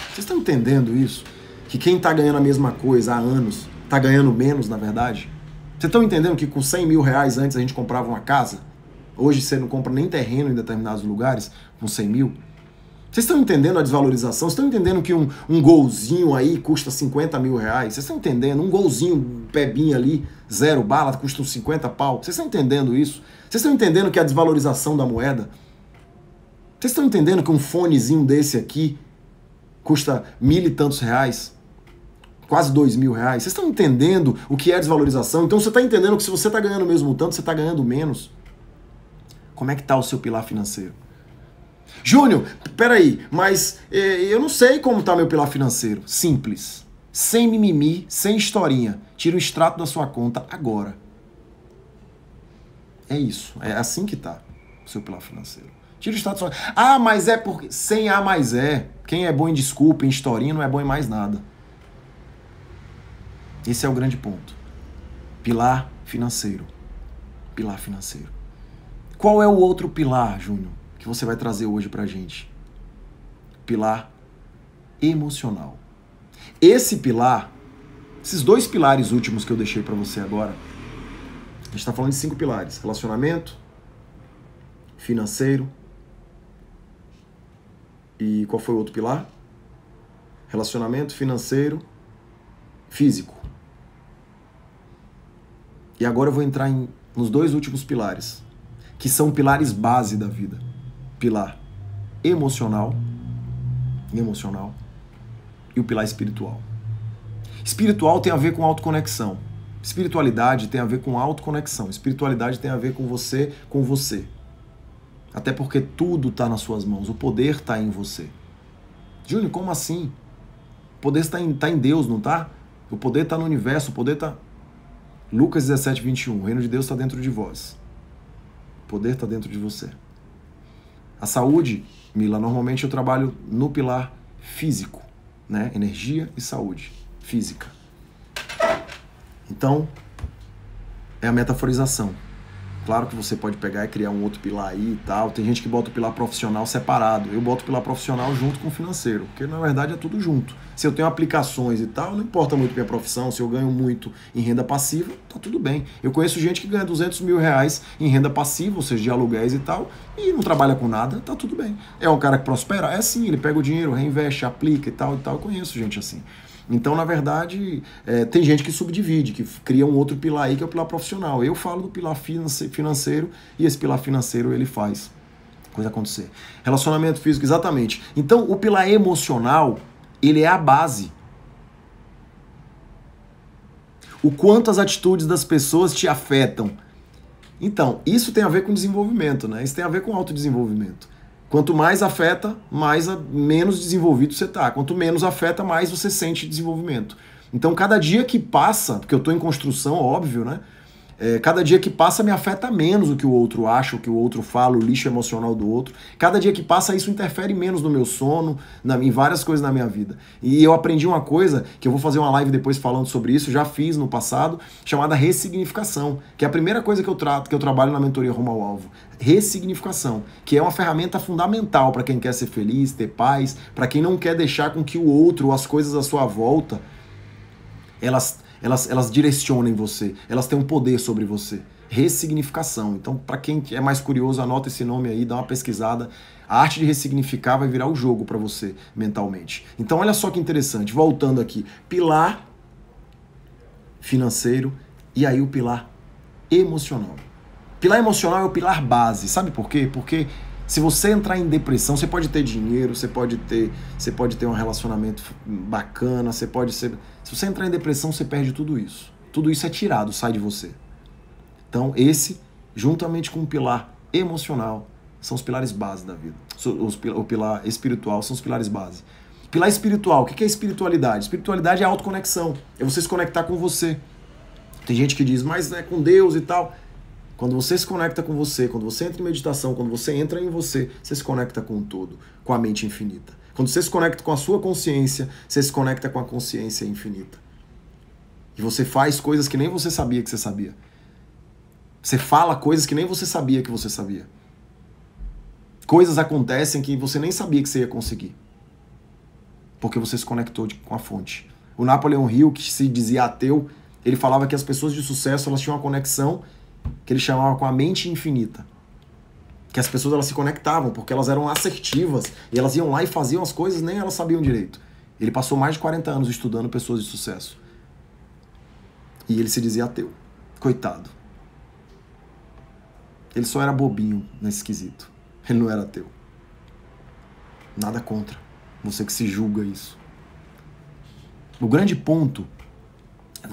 Vocês estão entendendo isso? Que quem está ganhando a mesma coisa há anos está ganhando menos, na verdade? Vocês estão entendendo que com 100 mil reais antes a gente comprava uma casa? Hoje você não compra nem terreno em determinados lugares com 100 mil? Vocês estão entendendo a desvalorização? Vocês estão entendendo que um, um golzinho aí custa 50 mil reais? Vocês estão entendendo? Um golzinho, pebinho ali, zero bala, custa uns 50 pau? Vocês estão entendendo isso? Vocês estão entendendo que a desvalorização da moeda? Vocês estão entendendo que um fonezinho desse aqui custa mil e tantos reais? quase dois mil reais. Vocês estão entendendo o que é desvalorização? Então você está entendendo que se você está ganhando o mesmo tanto, você está ganhando menos. Como é que está o seu pilar financeiro? Júnior, peraí, mas é, eu não sei como está meu pilar financeiro. Simples. Sem mimimi, sem historinha. Tira o extrato da sua conta agora. É isso. É assim que tá o seu pilar financeiro. Tira o extrato da sua Ah, mas é porque. Sem A mais é. Quem é bom em desculpa, em historinha, não é bom em mais nada. Esse é o grande ponto. Pilar financeiro. Pilar financeiro. Qual é o outro pilar, Júnior? que você vai trazer hoje para a gente. Pilar emocional. Esse pilar, esses dois pilares últimos que eu deixei para você agora, a gente está falando de cinco pilares: relacionamento, financeiro. E qual foi o outro pilar? Relacionamento, financeiro, físico. E agora eu vou entrar em, nos dois últimos pilares, que são pilares base da vida pilar emocional, emocional e o pilar espiritual. Espiritual tem a ver com autoconexão. Espiritualidade tem a ver com autoconexão. Espiritualidade tem a ver com você, com você. Até porque tudo está nas suas mãos, o poder está em você. Júnior, como assim? O poder está em, tá em Deus, não está O poder está no universo, o poder está. Lucas 17, 21. O reino de Deus está dentro de vós. O poder está dentro de você. A saúde, Mila, normalmente eu trabalho no pilar físico, né? Energia e saúde física. Então, é a metaforização. Claro que você pode pegar e criar um outro pilar aí e tal. Tem gente que bota o pilar profissional separado. Eu boto o pilar profissional junto com o financeiro, porque na verdade é tudo junto. Se eu tenho aplicações e tal, não importa muito minha profissão, se eu ganho muito em renda passiva, tá tudo bem. Eu conheço gente que ganha 200 mil reais em renda passiva, ou seja, de aluguéis e tal, e não trabalha com nada, tá tudo bem. É um cara que prospera? É sim, ele pega o dinheiro, reinveste, aplica e tal e tal. Eu conheço gente assim. Então, na verdade, é, tem gente que subdivide, que cria um outro pilar aí, que é o pilar profissional. Eu falo do pilar financeiro e esse pilar financeiro ele faz coisa acontecer. Relacionamento físico, exatamente. Então, o pilar emocional, ele é a base. O quanto as atitudes das pessoas te afetam. Então, isso tem a ver com desenvolvimento, né? Isso tem a ver com autodesenvolvimento. Quanto mais afeta, mais a, ah, menos desenvolvido você está. Quanto menos afeta, mais você sente desenvolvimento. Então, cada dia que passa, porque eu estou em construção, óbvio, né? É, cada dia que passa me afeta menos o que o outro acha, o que o outro fala, o lixo emocional do outro. Cada dia que passa isso interfere menos no meu sono, na, em várias coisas na minha vida. E eu aprendi uma coisa, que eu vou fazer uma live depois falando sobre isso, já fiz no passado, chamada ressignificação, que é a primeira coisa que eu trato, que eu trabalho na mentoria Rumo ao Alvo. Ressignificação, que é uma ferramenta fundamental para quem quer ser feliz, ter paz, para quem não quer deixar com que o outro, as coisas à sua volta, elas elas, elas direcionam você, elas têm um poder sobre você. Ressignificação. Então, para quem é mais curioso, anota esse nome aí, dá uma pesquisada. A arte de ressignificar vai virar o jogo para você mentalmente. Então, olha só que interessante. Voltando aqui, pilar financeiro e aí o pilar emocional. Pilar emocional é o pilar base. Sabe por quê? Porque se você entrar em depressão, você pode ter dinheiro, você pode ter, você pode ter um relacionamento bacana, você pode ser. Se você entrar em depressão, você perde tudo isso. Tudo isso é tirado, sai de você. Então, esse, juntamente com o pilar emocional, são os pilares base da vida. o pilar espiritual são os pilares base. Pilar espiritual, o que é espiritualidade? Espiritualidade é autoconexão, é você se conectar com você. Tem gente que diz, mas é né, com Deus e tal. Quando você se conecta com você, quando você entra em meditação, quando você entra em você, você se conecta com o todo, com a mente infinita. Quando você se conecta com a sua consciência, você se conecta com a consciência infinita. E você faz coisas que nem você sabia que você sabia. Você fala coisas que nem você sabia que você sabia. Coisas acontecem que você nem sabia que você ia conseguir. Porque você se conectou de, com a fonte. O Napoleão Hill, que se dizia ateu, ele falava que as pessoas de sucesso elas tinham uma conexão que ele chamava com a mente infinita. Que as pessoas elas se conectavam, porque elas eram assertivas e elas iam lá e faziam as coisas, nem elas sabiam direito. Ele passou mais de 40 anos estudando pessoas de sucesso. E ele se dizia ateu. Coitado. Ele só era bobinho nesse esquisito. Ele não era ateu. Nada contra. Você que se julga isso. O grande ponto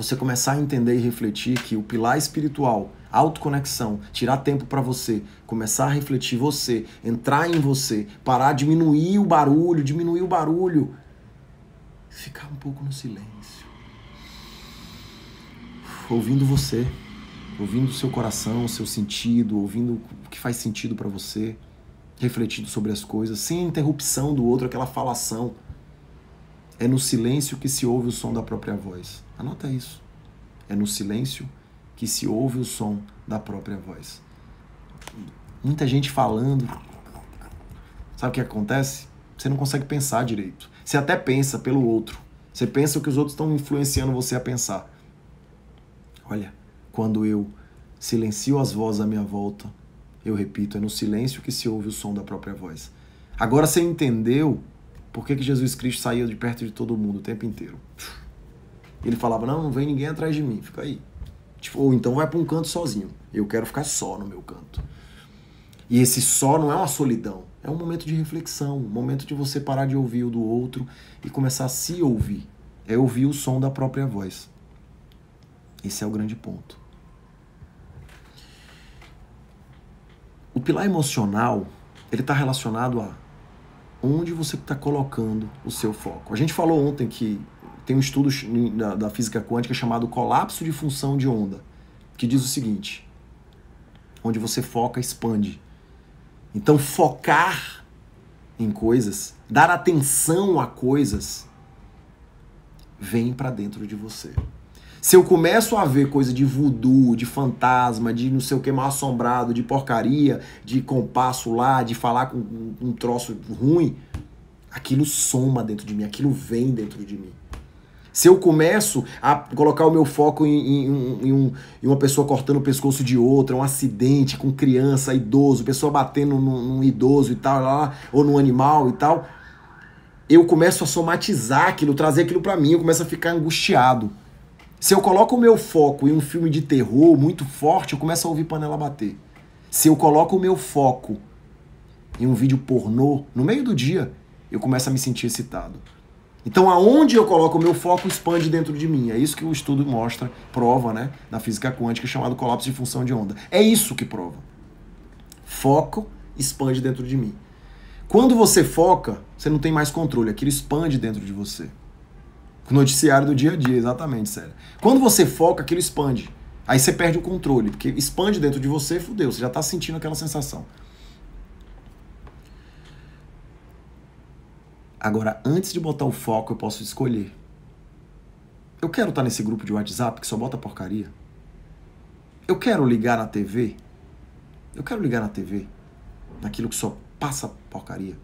você começar a entender e refletir que o pilar espiritual, autoconexão, tirar tempo para você, começar a refletir você, entrar em você, parar, diminuir o barulho, diminuir o barulho, ficar um pouco no silêncio, ouvindo você, ouvindo o seu coração, o seu sentido, ouvindo o que faz sentido para você, refletindo sobre as coisas, sem interrupção do outro, aquela falação. É no silêncio que se ouve o som da própria voz. Anota isso. É no silêncio que se ouve o som da própria voz. Muita gente falando. Sabe o que acontece? Você não consegue pensar direito. Você até pensa pelo outro. Você pensa o que os outros estão influenciando você a pensar. Olha, quando eu silencio as vozes à minha volta, eu repito, é no silêncio que se ouve o som da própria voz. Agora você entendeu por que, que Jesus Cristo saía de perto de todo mundo o tempo inteiro? Ele falava: Não, não vem ninguém atrás de mim, fica aí. Tipo, ou então vai para um canto sozinho. Eu quero ficar só no meu canto. E esse só não é uma solidão, é um momento de reflexão, um momento de você parar de ouvir o do outro e começar a se ouvir. É ouvir o som da própria voz. Esse é o grande ponto. O pilar emocional, ele está relacionado a onde você está colocando o seu foco. A gente falou ontem que tem um estudo da, da física quântica chamado colapso de função de onda, que diz o seguinte: onde você foca, expande. Então, focar em coisas, dar atenção a coisas, vem para dentro de você. Se eu começo a ver coisa de voodoo, de fantasma, de não sei o que mal assombrado, de porcaria, de compasso lá, de falar com um, troço ruim, aquilo soma dentro de mim, aquilo vem dentro de mim. Se eu começo a colocar o meu foco em, em, em, um, em, uma pessoa cortando o pescoço de outra, um acidente com criança, idoso, pessoa batendo num, num idoso e tal, lá, lá, ou num animal e tal, eu começo a somatizar aquilo, trazer aquilo para mim, eu começo a ficar angustiado. Se eu coloco o meu foco em um filme de terror muito forte, eu começo a ouvir panela bater. Se eu coloco o meu foco em um vídeo pornô, no meio do dia, eu começo a me sentir excitado. Então, aonde eu coloco o meu foco expande dentro de mim. É isso que o estudo mostra, prova, né, na física quântica, chamado colapso de função de onda. É isso que prova. Foco expande dentro de mim. Quando você foca, você não tem mais controle, aquilo expande dentro de você. O noticiário do dia a dia, exatamente, sério. Quando você foca, aquilo expande. Aí você perde o controle, porque expande dentro de você, fudeu, você já está sentindo aquela sensação. Agora, antes de botar o foco, eu posso escolher. Eu quero estar tá nesse grupo de WhatsApp que só bota porcaria. Eu quero ligar na TV. Eu quero ligar na TV. Naquilo que só passa porcaria.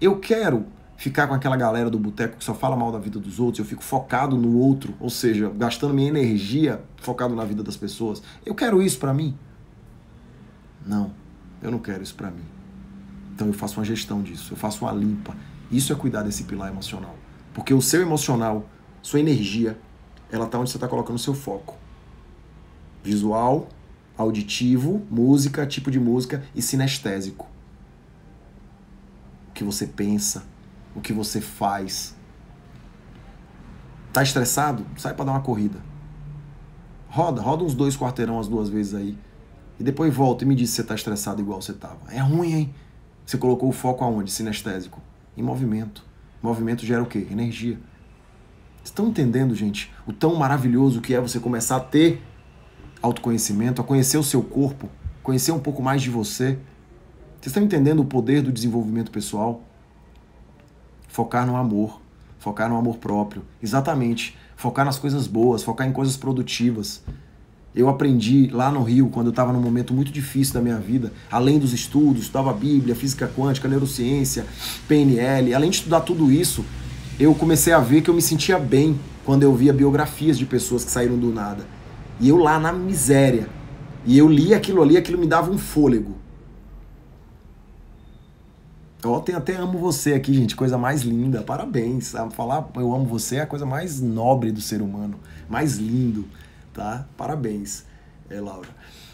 Eu quero ficar com aquela galera do boteco que só fala mal da vida dos outros, eu fico focado no outro, ou seja, gastando minha energia focado na vida das pessoas. Eu quero isso para mim? Não, eu não quero isso para mim. Então eu faço uma gestão disso, eu faço uma limpa. Isso é cuidar desse pilar emocional. Porque o seu emocional, sua energia, ela tá onde você tá colocando o seu foco. Visual, auditivo, música, tipo de música e sinestésico. O que você pensa, o que você faz. Tá estressado? Sai para dar uma corrida. Roda, roda uns dois quarteirão as duas vezes aí. E depois volta e me diz se você tá estressado igual você tava. É ruim, hein? Você colocou o foco aonde? Sinestésico. Em movimento. Movimento gera o quê? Energia. Vocês estão entendendo, gente, o tão maravilhoso que é você começar a ter autoconhecimento, a conhecer o seu corpo, conhecer um pouco mais de você? Vocês estão entendendo o poder do desenvolvimento pessoal? focar no amor, focar no amor próprio. Exatamente, focar nas coisas boas, focar em coisas produtivas. Eu aprendi lá no Rio, quando eu estava num momento muito difícil da minha vida, além dos estudos, estudava Bíblia, física quântica, neurociência, PNL, além de estudar tudo isso, eu comecei a ver que eu me sentia bem quando eu via biografias de pessoas que saíram do nada. E eu lá na miséria. E eu li aquilo ali, aquilo me dava um fôlego. Ontem até amo você aqui, gente. Coisa mais linda. Parabéns. Falar eu amo você é a coisa mais nobre do ser humano. Mais lindo, tá? Parabéns, é, Laura.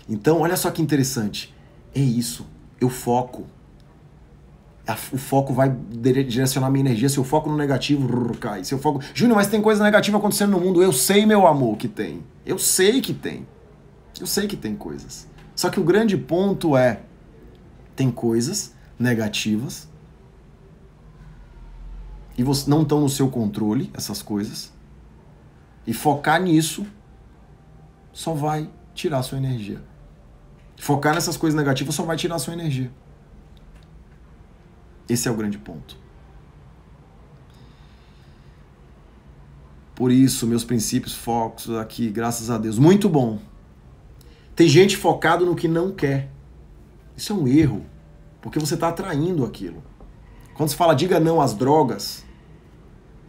Então, olha só que interessante. É isso. Eu foco. O foco vai direcionar minha energia. Se eu foco no negativo, cai. Se eu foco. Júnior, mas tem coisa negativa acontecendo no mundo. Eu sei, meu amor, que tem. Eu sei que tem. Eu sei que tem coisas. Só que o grande ponto é: tem coisas negativas e você não estão no seu controle essas coisas e focar nisso só vai tirar sua energia. Focar nessas coisas negativas só vai tirar sua energia. Esse é o grande ponto. Por isso, meus princípios focos aqui, graças a Deus. Muito bom. Tem gente focado no que não quer. Isso é um erro. Porque você está atraindo aquilo. Quando se fala diga não às drogas,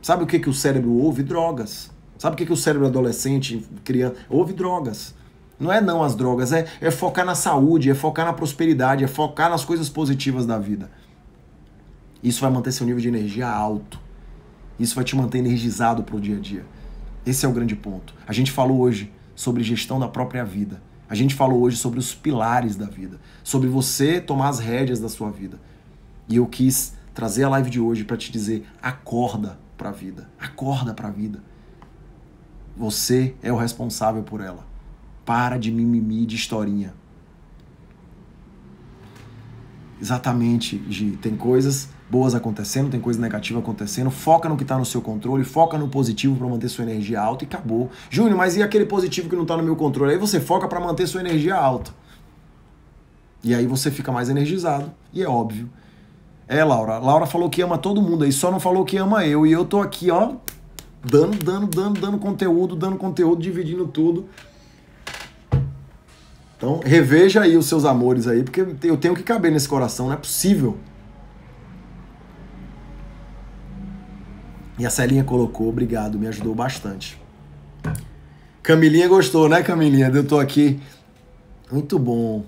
sabe o que, que o cérebro ouve? Drogas. Sabe o que, que o cérebro adolescente, criança, ouve? Drogas. Não é não às drogas, é, é focar na saúde, é focar na prosperidade, é focar nas coisas positivas da vida. Isso vai manter seu nível de energia alto. Isso vai te manter energizado para o dia a dia. Esse é o grande ponto. A gente falou hoje sobre gestão da própria vida. A gente falou hoje sobre os pilares da vida, sobre você tomar as rédeas da sua vida. E eu quis trazer a live de hoje para te dizer: acorda para a vida, acorda para a vida. Você é o responsável por ela. Para de mimimi de historinha. Exatamente, Gi. Tem coisas boas acontecendo, tem coisa negativa acontecendo. Foca no que está no seu controle, foca no positivo para manter sua energia alta e acabou. Júnior, mas e aquele positivo que não está no meu controle? Aí você foca para manter sua energia alta. E aí você fica mais energizado, e é óbvio. É, Laura. Laura falou que ama todo mundo aí, só não falou que ama eu. E eu tô aqui, ó, dando, dando, dando, dando conteúdo, dando conteúdo, dividindo tudo. Então, reveja aí os seus amores aí, porque eu tenho que caber nesse coração, não é possível. E a Celinha colocou, obrigado, me ajudou bastante. Camilinha gostou, né, Camilinha? Eu tô aqui. Muito bom.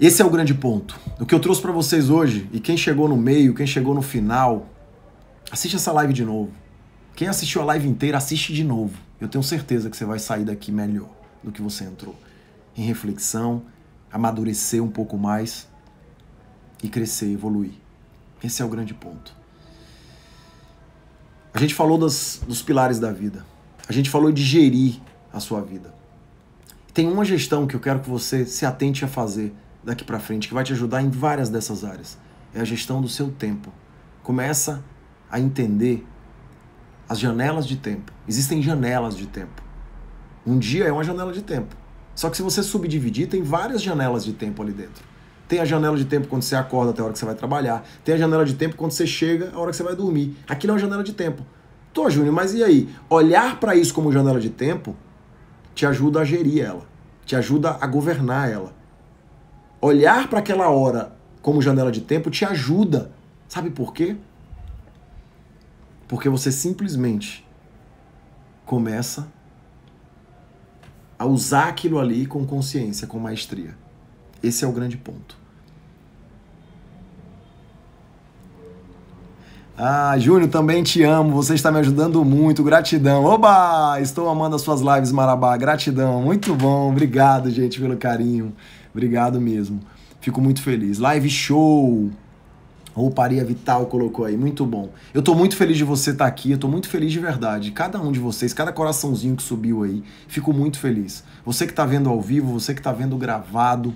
Esse é o grande ponto. O que eu trouxe para vocês hoje, e quem chegou no meio, quem chegou no final, assiste essa live de novo. Quem assistiu a live inteira, assiste de novo. Eu tenho certeza que você vai sair daqui melhor do que você entrou. Em reflexão, amadurecer um pouco mais e crescer, evoluir. Esse é o grande ponto. A gente falou dos pilares da vida. A gente falou de gerir a sua vida. Tem uma gestão que eu quero que você se atente a fazer daqui para frente, que vai te ajudar em várias dessas áreas. É a gestão do seu tempo. Começa a entender as janelas de tempo. Existem janelas de tempo. Um dia é uma janela de tempo. Só que se você subdividir, tem várias janelas de tempo ali dentro. Tem a janela de tempo quando você acorda até a hora que você vai trabalhar. Tem a janela de tempo quando você chega, a hora que você vai dormir. Aquilo é uma janela de tempo. Tô, Júnior, mas e aí? Olhar para isso como janela de tempo te ajuda a gerir ela, te ajuda a governar ela. Olhar para aquela hora como janela de tempo te ajuda. Sabe por quê? Porque você simplesmente começa a usar aquilo ali com consciência, com maestria. Esse é o grande ponto. Ah, Júnior, também te amo. Você está me ajudando muito. Gratidão. Oba! Estou amando as suas lives, Marabá. Gratidão. Muito bom. Obrigado, gente, pelo carinho. Obrigado mesmo. Fico muito feliz. Live show! Rouparia Vital colocou aí, muito bom. Eu estou muito feliz de você estar tá aqui, eu estou muito feliz de verdade. Cada um de vocês, cada coraçãozinho que subiu aí, fico muito feliz. Você que está vendo ao vivo, você que está vendo gravado,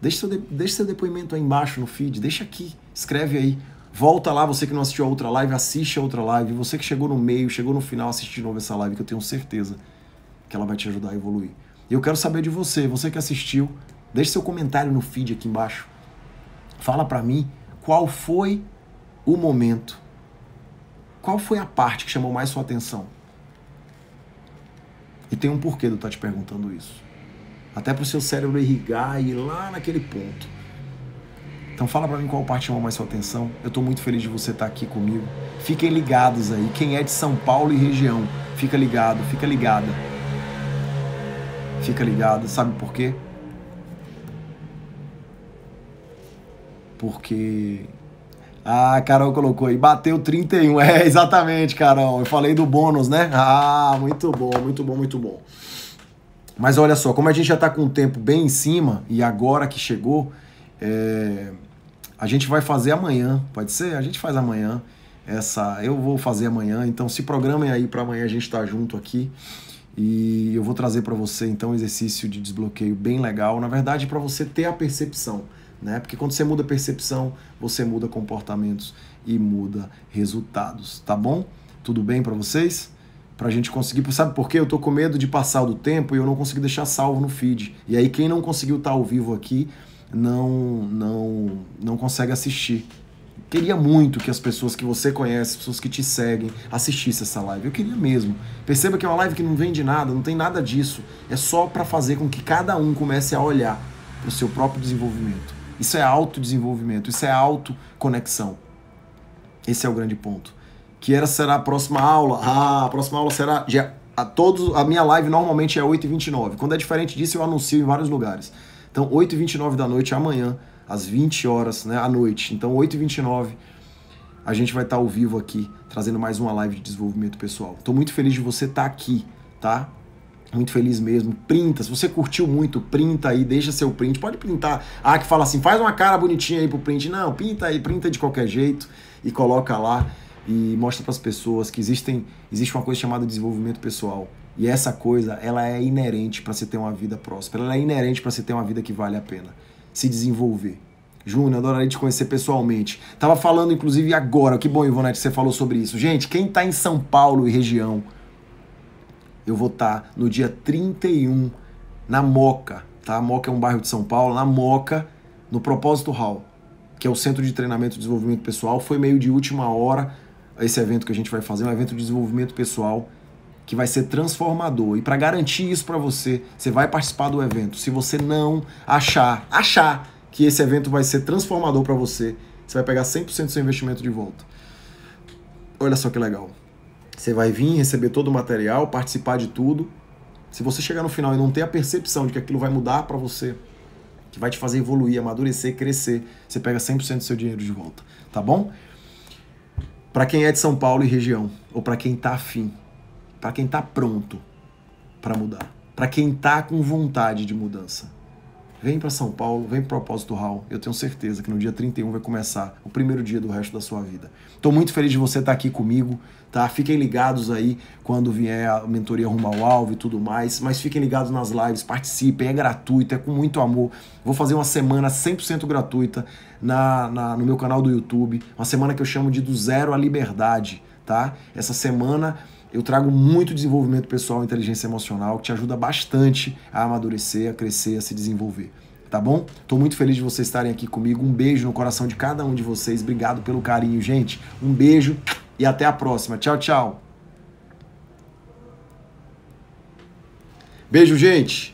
deixe seu, de, deixe seu depoimento aí embaixo no feed, deixa aqui, escreve aí. Volta lá, você que não assistiu a outra live, assiste a outra live. Você que chegou no meio, chegou no final, assiste de novo essa live, que eu tenho certeza que ela vai te ajudar a evoluir. E eu quero saber de você, você que assistiu, deixe seu comentário no feed aqui embaixo. Fala para mim qual foi o momento, qual foi a parte que chamou mais sua atenção. E tem um porquê de eu estar te perguntando isso até para o seu cérebro irrigar e ir lá naquele ponto. Então fala para mim qual parte chamou mais sua atenção. Eu estou muito feliz de você estar tá aqui comigo. Fiquem ligados aí. Quem é de São Paulo e região, fica ligado, fica ligada. Fica ligado. Sabe por quê? Porque ah, Carol colocou aí, bateu 31. É, exatamente, Carol. Eu falei do bônus, né? Ah, muito bom, muito bom, muito bom. Mas olha só, como a gente já está com o tempo bem em cima e agora que chegou, é, a gente vai fazer amanhã, pode ser? A gente faz amanhã essa. Eu vou fazer amanhã, então se programem aí para amanhã a gente estar tá junto aqui e eu vou trazer para você então um exercício de desbloqueio bem legal, na verdade para você ter a percepção, né? Porque quando você muda a percepção, você muda comportamentos e muda resultados, tá bom? Tudo bem para vocês? para a gente conseguir. Sabe por quê? Eu tô com medo de passar do tempo e eu não consegui deixar salvo no feed. E aí quem não conseguiu estar tá ao vivo aqui não não não consegue assistir. Queria muito que as pessoas que você conhece, pessoas que te seguem, assistissem essa live. Eu queria mesmo. Perceba que é uma live que não vende nada, não tem nada disso. É só para fazer com que cada um comece a olhar para o seu próprio desenvolvimento. Isso é autodesenvolvimento, isso é autoconexão. Esse é o grande ponto que era será a próxima aula. Ah, a próxima aula será já, a todos a minha live normalmente é 8h29. Quando é diferente disso, eu anuncio em vários lugares. Então, 8h29 da noite amanhã, às 20 horas, né, à noite. Então, 8h29 a gente vai estar ao vivo aqui trazendo mais uma live de desenvolvimento pessoal. Estou muito feliz de você estar tá aqui, tá? Muito feliz mesmo. Printa. Se você curtiu muito, printa aí, deixa seu print. Pode printar. Ah, que fala assim, faz uma cara bonitinha aí pro print. Não, pinta aí, printa de qualquer jeito e coloca lá e mostra para as pessoas que existem, existe uma coisa chamada desenvolvimento pessoal. E essa coisa, ela é inerente para você ter uma vida próspera, ela é inerente para você ter uma vida que vale a pena. Se desenvolver. Júnior, adoraria te conhecer pessoalmente. Tava falando, inclusive, agora. Que bom, Ivonete, que você falou sobre isso. Gente, quem está em São Paulo e região, eu vou estar tá no dia 31, na Moca. Tá? Moca é um bairro de São Paulo. Na Moca, no Propósito Hall, que é o Centro de Treinamento e Desenvolvimento Pessoal. Foi meio de última hora esse evento que a gente vai fazer, é um evento de desenvolvimento pessoal que vai ser transformador. E para garantir isso para você, você vai participar do evento. Se você não achar, achar que esse evento vai ser transformador para você, você vai pegar 100% do seu investimento de volta. Olha só que legal. Você vai vir, receber todo o material, participar de tudo. Se você chegar no final e não ter a percepção de que aquilo vai mudar para você, que vai te fazer evoluir, amadurecer, crescer, você pega 100% do seu dinheiro de volta, tá bom? Para quem é de São Paulo e região, ou para quem tá afim, para quem tá pronto para mudar, para quem tá com vontade de mudança. Vem para São Paulo, vem pro Propósito Hall. Eu tenho certeza que no dia 31 vai começar o primeiro dia do resto da sua vida. Tô muito feliz de você estar tá aqui comigo tá? Fiquem ligados aí quando vier a mentoria rumo ao alvo e tudo mais, mas fiquem ligados nas lives, participem, é gratuito, é com muito amor. Vou fazer uma semana 100% gratuita na, na, no meu canal do YouTube, uma semana que eu chamo de do zero à liberdade, tá? Essa semana eu trago muito desenvolvimento pessoal e inteligência emocional, que te ajuda bastante a amadurecer, a crescer, a se desenvolver. Tá bom? Tô muito feliz de vocês estarem aqui comigo. Um beijo no coração de cada um de vocês. Obrigado pelo carinho, gente. Um beijo e até a próxima. Tchau, tchau. Beijo, gente.